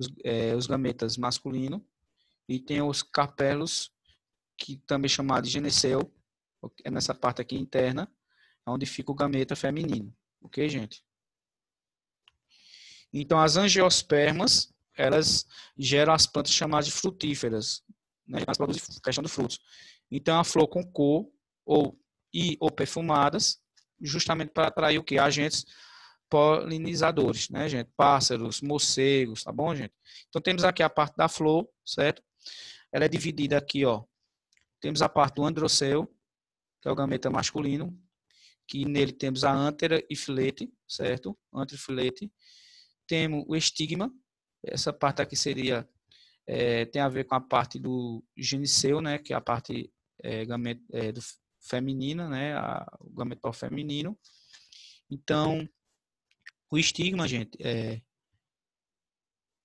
os, é, os gametas masculino. E tem os carpelos, que também é chamado de geneceu, é nessa parte aqui interna, onde fica o gameta feminino. Ok, gente? Então, as angiospermas, elas geram as plantas chamadas de frutíferas, né, as plantas de questão de frutos. Então, a flor com cor ou, e ou perfumadas, justamente para atrair o que? Agentes polinizadores, né, gente? Pássaros, morcegos, tá bom, gente? Então, temos aqui a parte da flor, certo? Ela é dividida aqui, ó. Temos a parte do androceu, que é o gameta masculino, que nele temos a antera e filete, certo? Antera e filete temos o estigma, essa parte aqui seria, é, tem a ver com a parte do gineceu, né, que é a parte é, gamet, é, do, feminina, né, a, o gametol feminino. Então, o estigma, gente, é,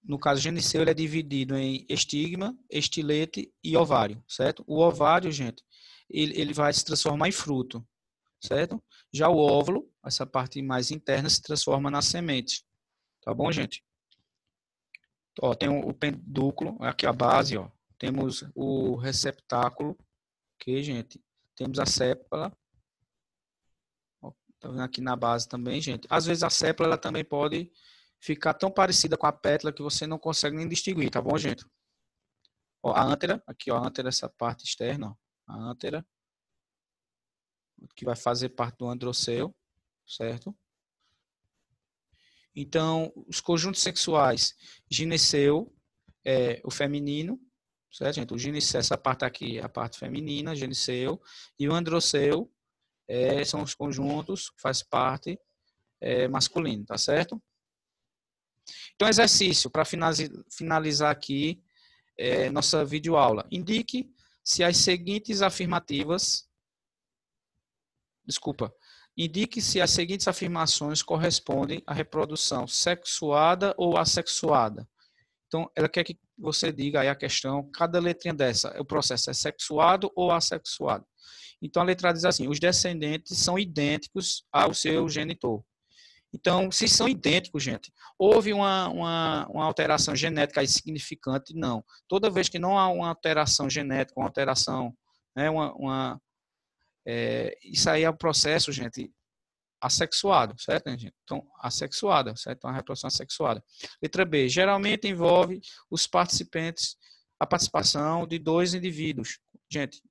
no caso gineceu, ele é dividido em estigma, estilete e ovário, certo? O ovário, gente, ele, ele vai se transformar em fruto, certo? Já o óvulo, essa parte mais interna, se transforma na semente. Tá bom, gente? Ó, tem o pendúculo, aqui a base, ó. Temos o receptáculo, ok, gente? Temos a sépala. Ó, tá vendo aqui na base também, gente? Às vezes a sépala ela também pode ficar tão parecida com a pétala que você não consegue nem distinguir, tá bom, gente? Ó, a antera, aqui, ó, a antera, essa parte externa, ó. A antera, que vai fazer parte do androceu, certo? Então, os conjuntos sexuais, gineceu, é, o feminino, certo, gente? O gineceu, essa parte aqui é a parte feminina, gineceu, e o androceu é, são os conjuntos, que faz parte é, masculino, tá certo? Então, exercício, para finalizar aqui é, nossa videoaula. Indique se as seguintes afirmativas. Desculpa. Indique se as seguintes afirmações correspondem à reprodução sexuada ou assexuada. Então, ela quer que você diga aí a questão, cada letrinha dessa, o processo é sexuado ou assexuado. Então, a letra diz assim, os descendentes são idênticos ao seu genitor. Então, se são idênticos, gente, houve uma, uma, uma alteração genética significante? Não. Toda vez que não há uma alteração genética, uma alteração, né, uma, uma é, isso aí é um processo, gente, assexuado, certo, né, gente? Então, assexuada, certo? Então, a reprodução é assexuada. Letra B. Geralmente envolve os participantes, a participação de dois indivíduos. Gente,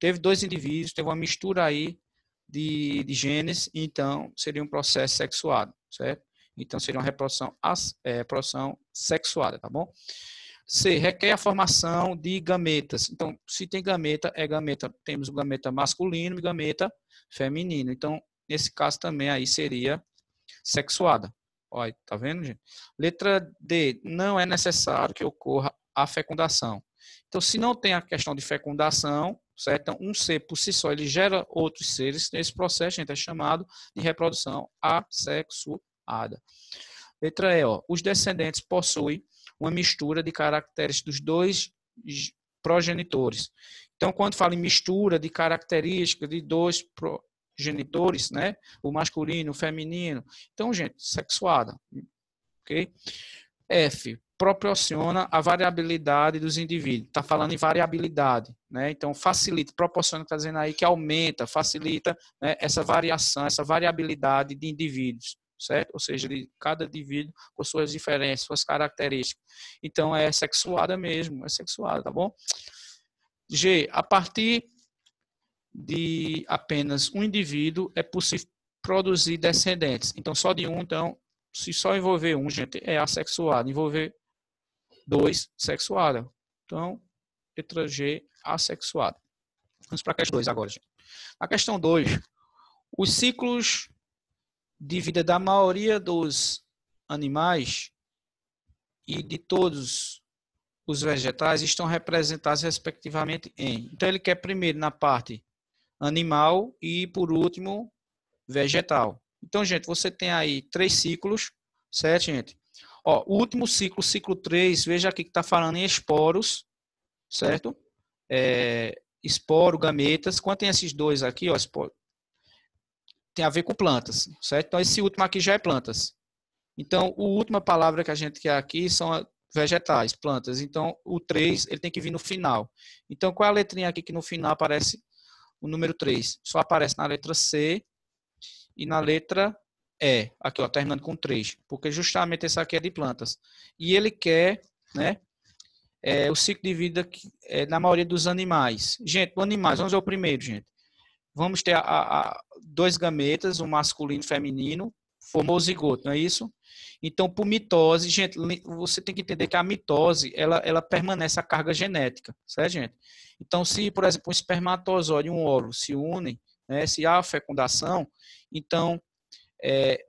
teve dois indivíduos, teve uma mistura aí de, de genes, então seria um processo sexuado, certo? Então, seria uma reprodução, é, reprodução sexuada, tá bom? C. Requer a formação de gametas. Então, se tem gameta, é gameta. Temos o gameta masculino e gameta feminino. Então, nesse caso também aí seria sexuada. Olha, tá vendo, gente? Letra D. Não é necessário que ocorra a fecundação. Então, se não tem a questão de fecundação, certo? Então, um ser por si só ele gera outros seres. nesse processo, gente, é chamado de reprodução assexuada. Letra E, ó. Os descendentes possuem uma mistura de caracteres dos dois progenitores. Então, quando fala em mistura de características de dois progenitores, né? O masculino, o feminino. Então, gente, sexuada, ok? F proporciona a variabilidade dos indivíduos. Está falando em variabilidade, né? Então facilita, proporciona, está dizendo aí que aumenta, facilita né, essa variação, essa variabilidade de indivíduos certo? Ou seja, de cada indivíduo com suas diferenças, suas características. Então é sexuada mesmo, é sexuada, tá bom? G, a partir de apenas um indivíduo é possível produzir descendentes. Então só de um, então, se só envolver um, gente, é assexuado. Envolver dois, sexuada. Então, letra G, assexuada. Vamos para a questão 2 agora, gente. A questão 2, os ciclos de vida da maioria dos animais e de todos os vegetais estão representados respectivamente em. Então ele quer primeiro na parte animal e por último vegetal. Então, gente, você tem aí três ciclos, certo, gente? Ó, o último ciclo, ciclo 3, veja aqui que está falando em esporos, certo? É, esporo, gametas. Quando tem esses dois aqui, ó, esporo, tem a ver com plantas, certo? Então esse último aqui já é plantas. Então, a última palavra que a gente quer aqui são vegetais, plantas. Então, o 3 ele tem que vir no final. Então, qual é a letrinha aqui que no final aparece o número 3? Só aparece na letra C e na letra E. Aqui, ó, terminando com 3. Porque justamente esse aqui é de plantas. E ele quer, né? É, o ciclo de vida que, é, na maioria dos animais. Gente, animais, vamos ver o primeiro, gente vamos ter a, a, dois gametas, um masculino e feminino, formou o zigoto, não é isso? Então, por mitose, gente, você tem que entender que a mitose, ela, ela permanece a carga genética, certo, gente? Então, se, por exemplo, um espermatozoide e um óvulo se unem, né, se há fecundação, então, é,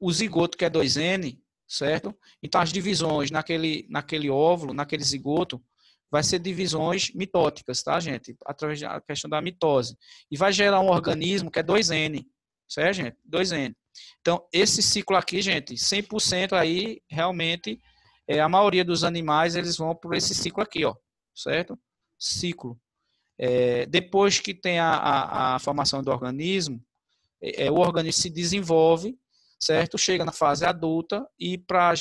o zigoto, que é 2N, certo? Então, as divisões naquele, naquele óvulo, naquele zigoto, vai ser divisões mitóticas, tá, gente? Através da questão da mitose. E vai gerar um organismo que é 2N, certo, gente? 2N. Então, esse ciclo aqui, gente, 100% aí, realmente, é, a maioria dos animais, eles vão por esse ciclo aqui, ó, certo? Ciclo. É, depois que tem a, a, a formação do organismo, é, é o organismo se desenvolve, certo? Chega na fase adulta e pra,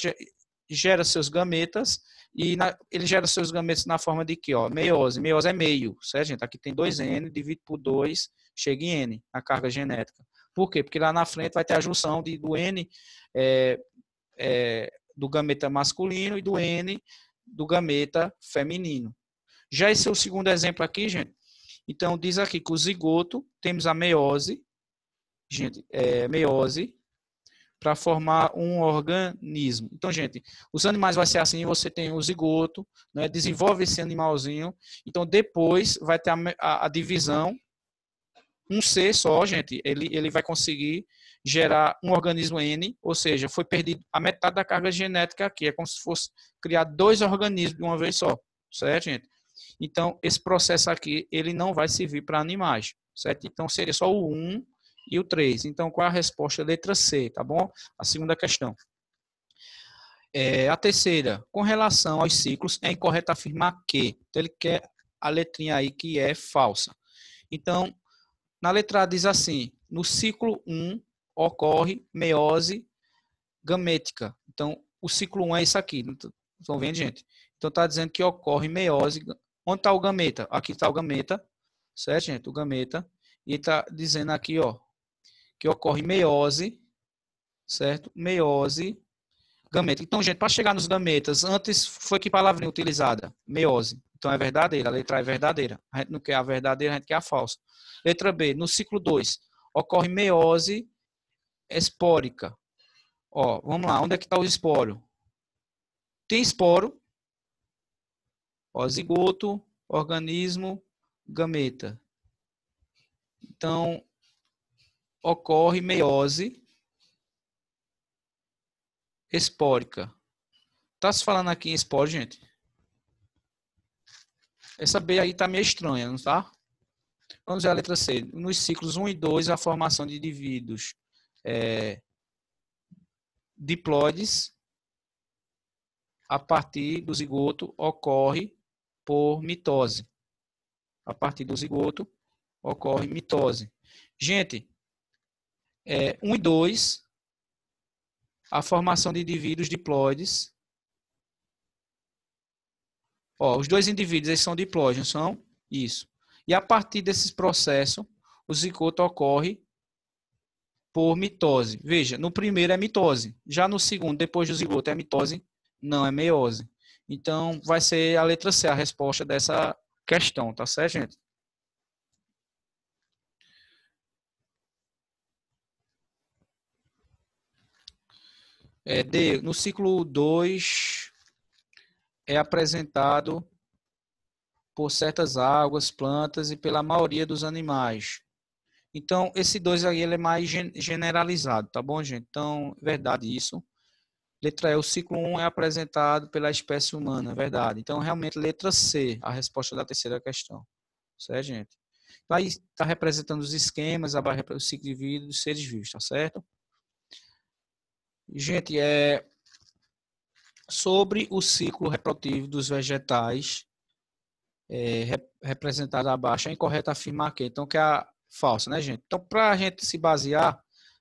gera seus gametas e na, ele gera seus gametos na forma de que, ó, meiose. Meiose é meio, certo, gente? Aqui tem 2N, divide por 2, chega em N, a carga genética. Por quê? Porque lá na frente vai ter a junção de, do N é, é, do gameta masculino e do N do gameta feminino. Já esse é o segundo exemplo aqui, gente. Então, diz aqui que o zigoto, temos a meiose, gente, é, meiose, para formar um organismo. Então, gente, os animais vai ser assim, você tem o zigoto, né, desenvolve esse animalzinho, então depois vai ter a, a, a divisão, um ser só, gente, ele, ele vai conseguir gerar um organismo N, ou seja, foi perdido a metade da carga genética aqui, é como se fosse criar dois organismos de uma vez só, certo, gente? Então, esse processo aqui, ele não vai servir para animais, certo? Então, seria só o 1 e o 3. Então, qual é a resposta? Letra C, tá bom? A segunda questão. É, a terceira, com relação aos ciclos, é incorreto afirmar que. Então, ele quer a letrinha aí que é falsa. Então, na letra A diz assim: no ciclo 1 ocorre meiose gamética. Então, o ciclo 1 é isso aqui. Estão vendo, gente? Então, está dizendo que ocorre meiose. Onde está o gameta? Aqui está o gameta, certo, gente? O gameta. E está dizendo aqui, ó, que ocorre meiose, certo? Meiose, gameta. Então, gente, para chegar nos gametas, antes foi que palavrinha utilizada? Meiose. Então é verdadeira, a letra A é verdadeira. A gente não quer a verdadeira, a gente quer a falsa. Letra B, no ciclo 2, ocorre meiose espórica. Ó, vamos lá, onde é que está o esporo? Tem esporo, ó, zigoto, organismo, gameta. Então, ocorre meiose espórica. Tá se falando aqui em esporo, gente? Essa B aí tá meio estranha, não tá? Vamos ver a letra C. Nos ciclos 1 e 2, a formação de indivíduos é, diploides a partir do zigoto ocorre por mitose. A partir do zigoto ocorre mitose. Gente, é, 1 e 2, a formação de indivíduos diploides. Ó, os dois indivíduos eles são diploides, não são? Isso. E a partir desse processo, o zigoto ocorre por mitose. Veja, no primeiro é mitose. Já no segundo, depois do zigoto, é mitose, não é meiose. Então, vai ser a letra C a resposta dessa questão, tá certo, gente? É, D, no ciclo 2 é apresentado por certas águas, plantas e pela maioria dos animais. Então, esse 2 aí ele é mais generalizado, tá bom, gente? Então, verdade isso. Letra E, o ciclo 1 um é apresentado pela espécie humana, verdade. Então, realmente, letra C, a resposta da terceira questão. Certo, gente? aí está representando os esquemas, o ciclo de vida dos seres vivos, tá certo? Gente, é sobre o ciclo reprodutivo dos vegetais é, rep, representado abaixo, é incorreto afirmar que então que é falsa, né, gente? Então, para a gente se basear,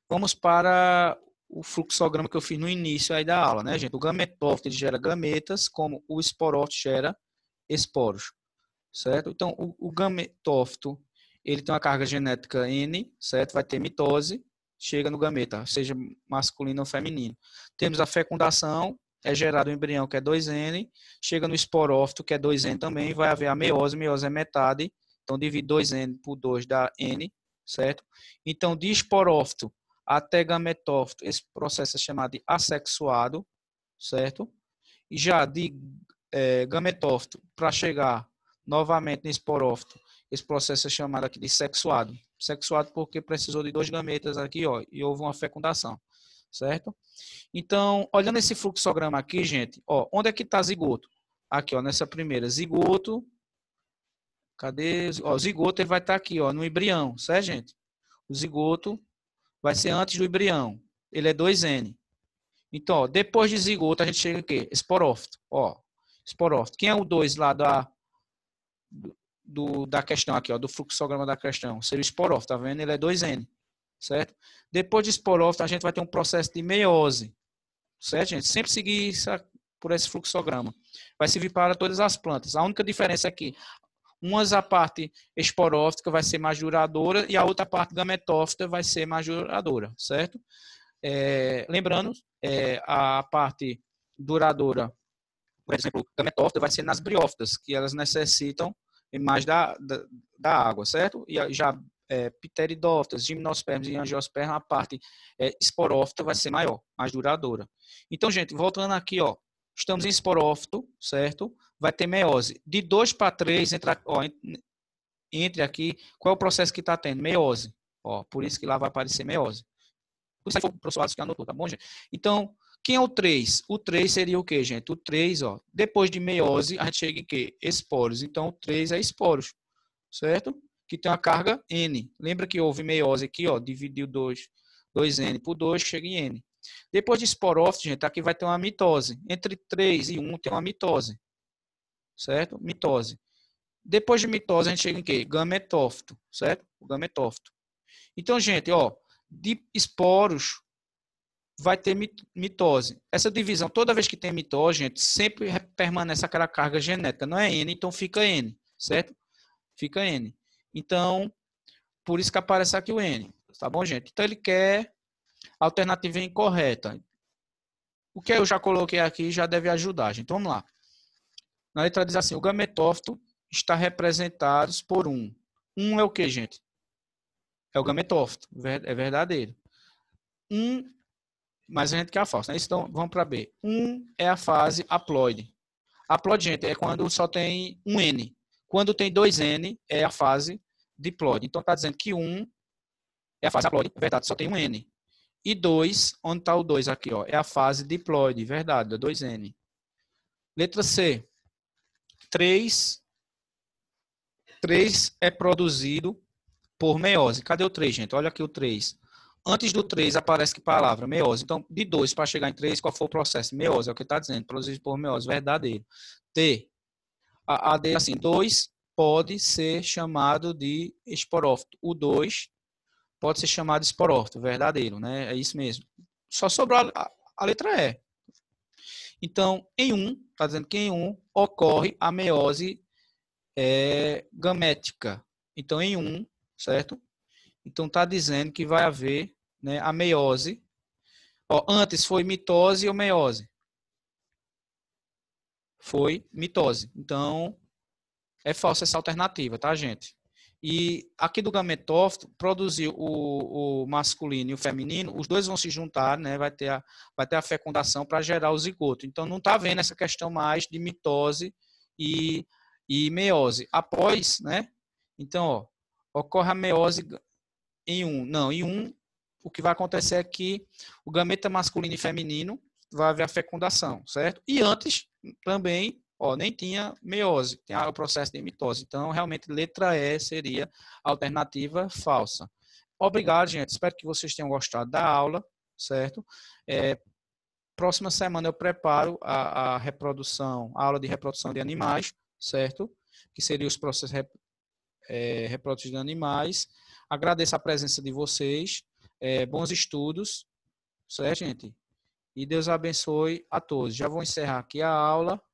vamos para o fluxograma que eu fiz no início aí da aula, né, gente? O gametófito gera gametas, como o esporófito gera esporos, certo? Então, o, o gametófito ele tem uma carga genética N, certo? Vai ter mitose, chega no gameta, seja masculino ou feminino. Temos a fecundação, é gerado o um embrião, que é 2N, chega no esporófito, que é 2N também, vai haver a meiose, meiose é metade, então divide 2N por 2 dá N, certo? Então, de esporófito até gametófito, esse processo é chamado de assexuado, certo? E já de é, gametófito para chegar novamente no esporófito, esse processo é chamado aqui de sexuado. Sexuado porque precisou de dois gametas aqui, ó, e houve uma fecundação, certo? Então, olhando esse fluxograma aqui, gente, ó, onde é que está zigoto? Aqui, ó, nessa primeira, zigoto. Cadê? Ó, zigoto ele vai estar tá aqui, ó, no embrião, certo, gente? O zigoto vai ser antes do embrião. Ele é 2N. Então, ó, depois de zigoto, a gente chega aqui, esporófito, ó, esporófito. Quem é o 2 lá da do, da questão aqui, ó, do fluxograma da questão. Seria o esporófito, tá vendo? Ele é 2N, certo? Depois de esporófito, a gente vai ter um processo de meiose, certo, gente? Sempre seguir essa, por esse fluxograma. Vai servir para todas as plantas. A única diferença é que umas a parte esporófita vai ser mais duradoura e a outra parte gametófita vai ser mais duradoura, certo? É, lembrando, é, a parte duradoura, por exemplo, gametófita vai ser nas briófitas, que elas necessitam mais da, da, da água, certo? E já é, pteridófitas, gimnospermas e angiospermas, a parte é, esporófita vai ser maior, mais duradoura. Então, gente, voltando aqui, ó, estamos em esporófito, certo? Vai ter meiose. De 2 para 3, entre, ó, entre aqui, qual é o processo que está tendo? Meiose. Ó, por isso que lá vai aparecer meiose. Isso aí o professor Alisson que anotou, tá bom, gente? Então, quem é o 3? O 3 seria o quê, gente? O 3, ó, depois de meiose, a gente chega em quê? Esporos. Então, o 3 é esporos, certo? Que tem uma carga N. Lembra que houve meiose aqui, ó, dividiu 2, 2N por 2, chega em N. Depois de esporófito, gente, aqui vai ter uma mitose. Entre 3 e 1 tem uma mitose, certo? Mitose. Depois de mitose, a gente chega em quê? Gametófito, certo? O gametófito. Então, gente, ó, de esporos vai ter mitose. Essa divisão, toda vez que tem mitose, gente, sempre permanece aquela carga genética, não é N, então fica N, certo? Fica N. Então, por isso que aparece aqui o N, tá bom, gente? Então, ele quer alternativa incorreta. O que eu já coloquei aqui já deve ajudar, gente. Vamos lá. Na letra diz assim, o gametófito está representado por um. Um é o que, gente? É o gametófito, é verdadeiro. Um mas a gente quer a falsa, né? Então, vamos para B. 1 um é a fase haploide. Haploide, gente, é quando só tem um N. Quando tem dois N, é a fase diploide. Então, está dizendo que 1 um é a fase haploide, é verdade, só tem um N. E 2, onde está o 2 aqui, ó, é a fase diploide, verdade, é 2N. Letra C. 3 3 é produzido por meiose. Cadê o 3, gente? Olha aqui o 3. 3. Antes do 3 aparece que palavra? Meiose. Então, de 2 para chegar em 3, qual foi o processo? Meiose, é o que está dizendo. Produzido por meiose, verdadeiro. T. A, a D, é assim, 2 pode ser chamado de esporófito. O 2 pode ser chamado de esporófito, verdadeiro, né? É isso mesmo. Só sobrou a, a, a letra E. Então, em 1, um, está dizendo que em 1 um, ocorre a meiose é, gamética. Então, em 1, um, certo? Então está dizendo que vai haver né, a meiose. Ó, antes foi mitose ou meiose? Foi mitose. Então é falsa essa alternativa, tá, gente? E aqui do gametófito produziu o, o, masculino e o feminino, os dois vão se juntar, né? Vai ter a, vai ter a fecundação para gerar o zigoto. Então não está vendo essa questão mais de mitose e, e meiose. Após, né? Então, ó, ocorre a meiose em um. Não, em um, o que vai acontecer é que o gameta masculino e feminino vai haver a fecundação, certo? E antes também, ó, nem tinha meiose, tem o processo de mitose. Então, realmente, letra E seria a alternativa falsa. Obrigado, gente. Espero que vocês tenham gostado da aula, certo? É, próxima semana eu preparo a, a, reprodução, a aula de reprodução de animais, certo? Que seria os processos rep, é, reprodutivos de animais. Agradeço a presença de vocês. É, bons estudos. Certo, gente? E Deus abençoe a todos. Já vou encerrar aqui a aula.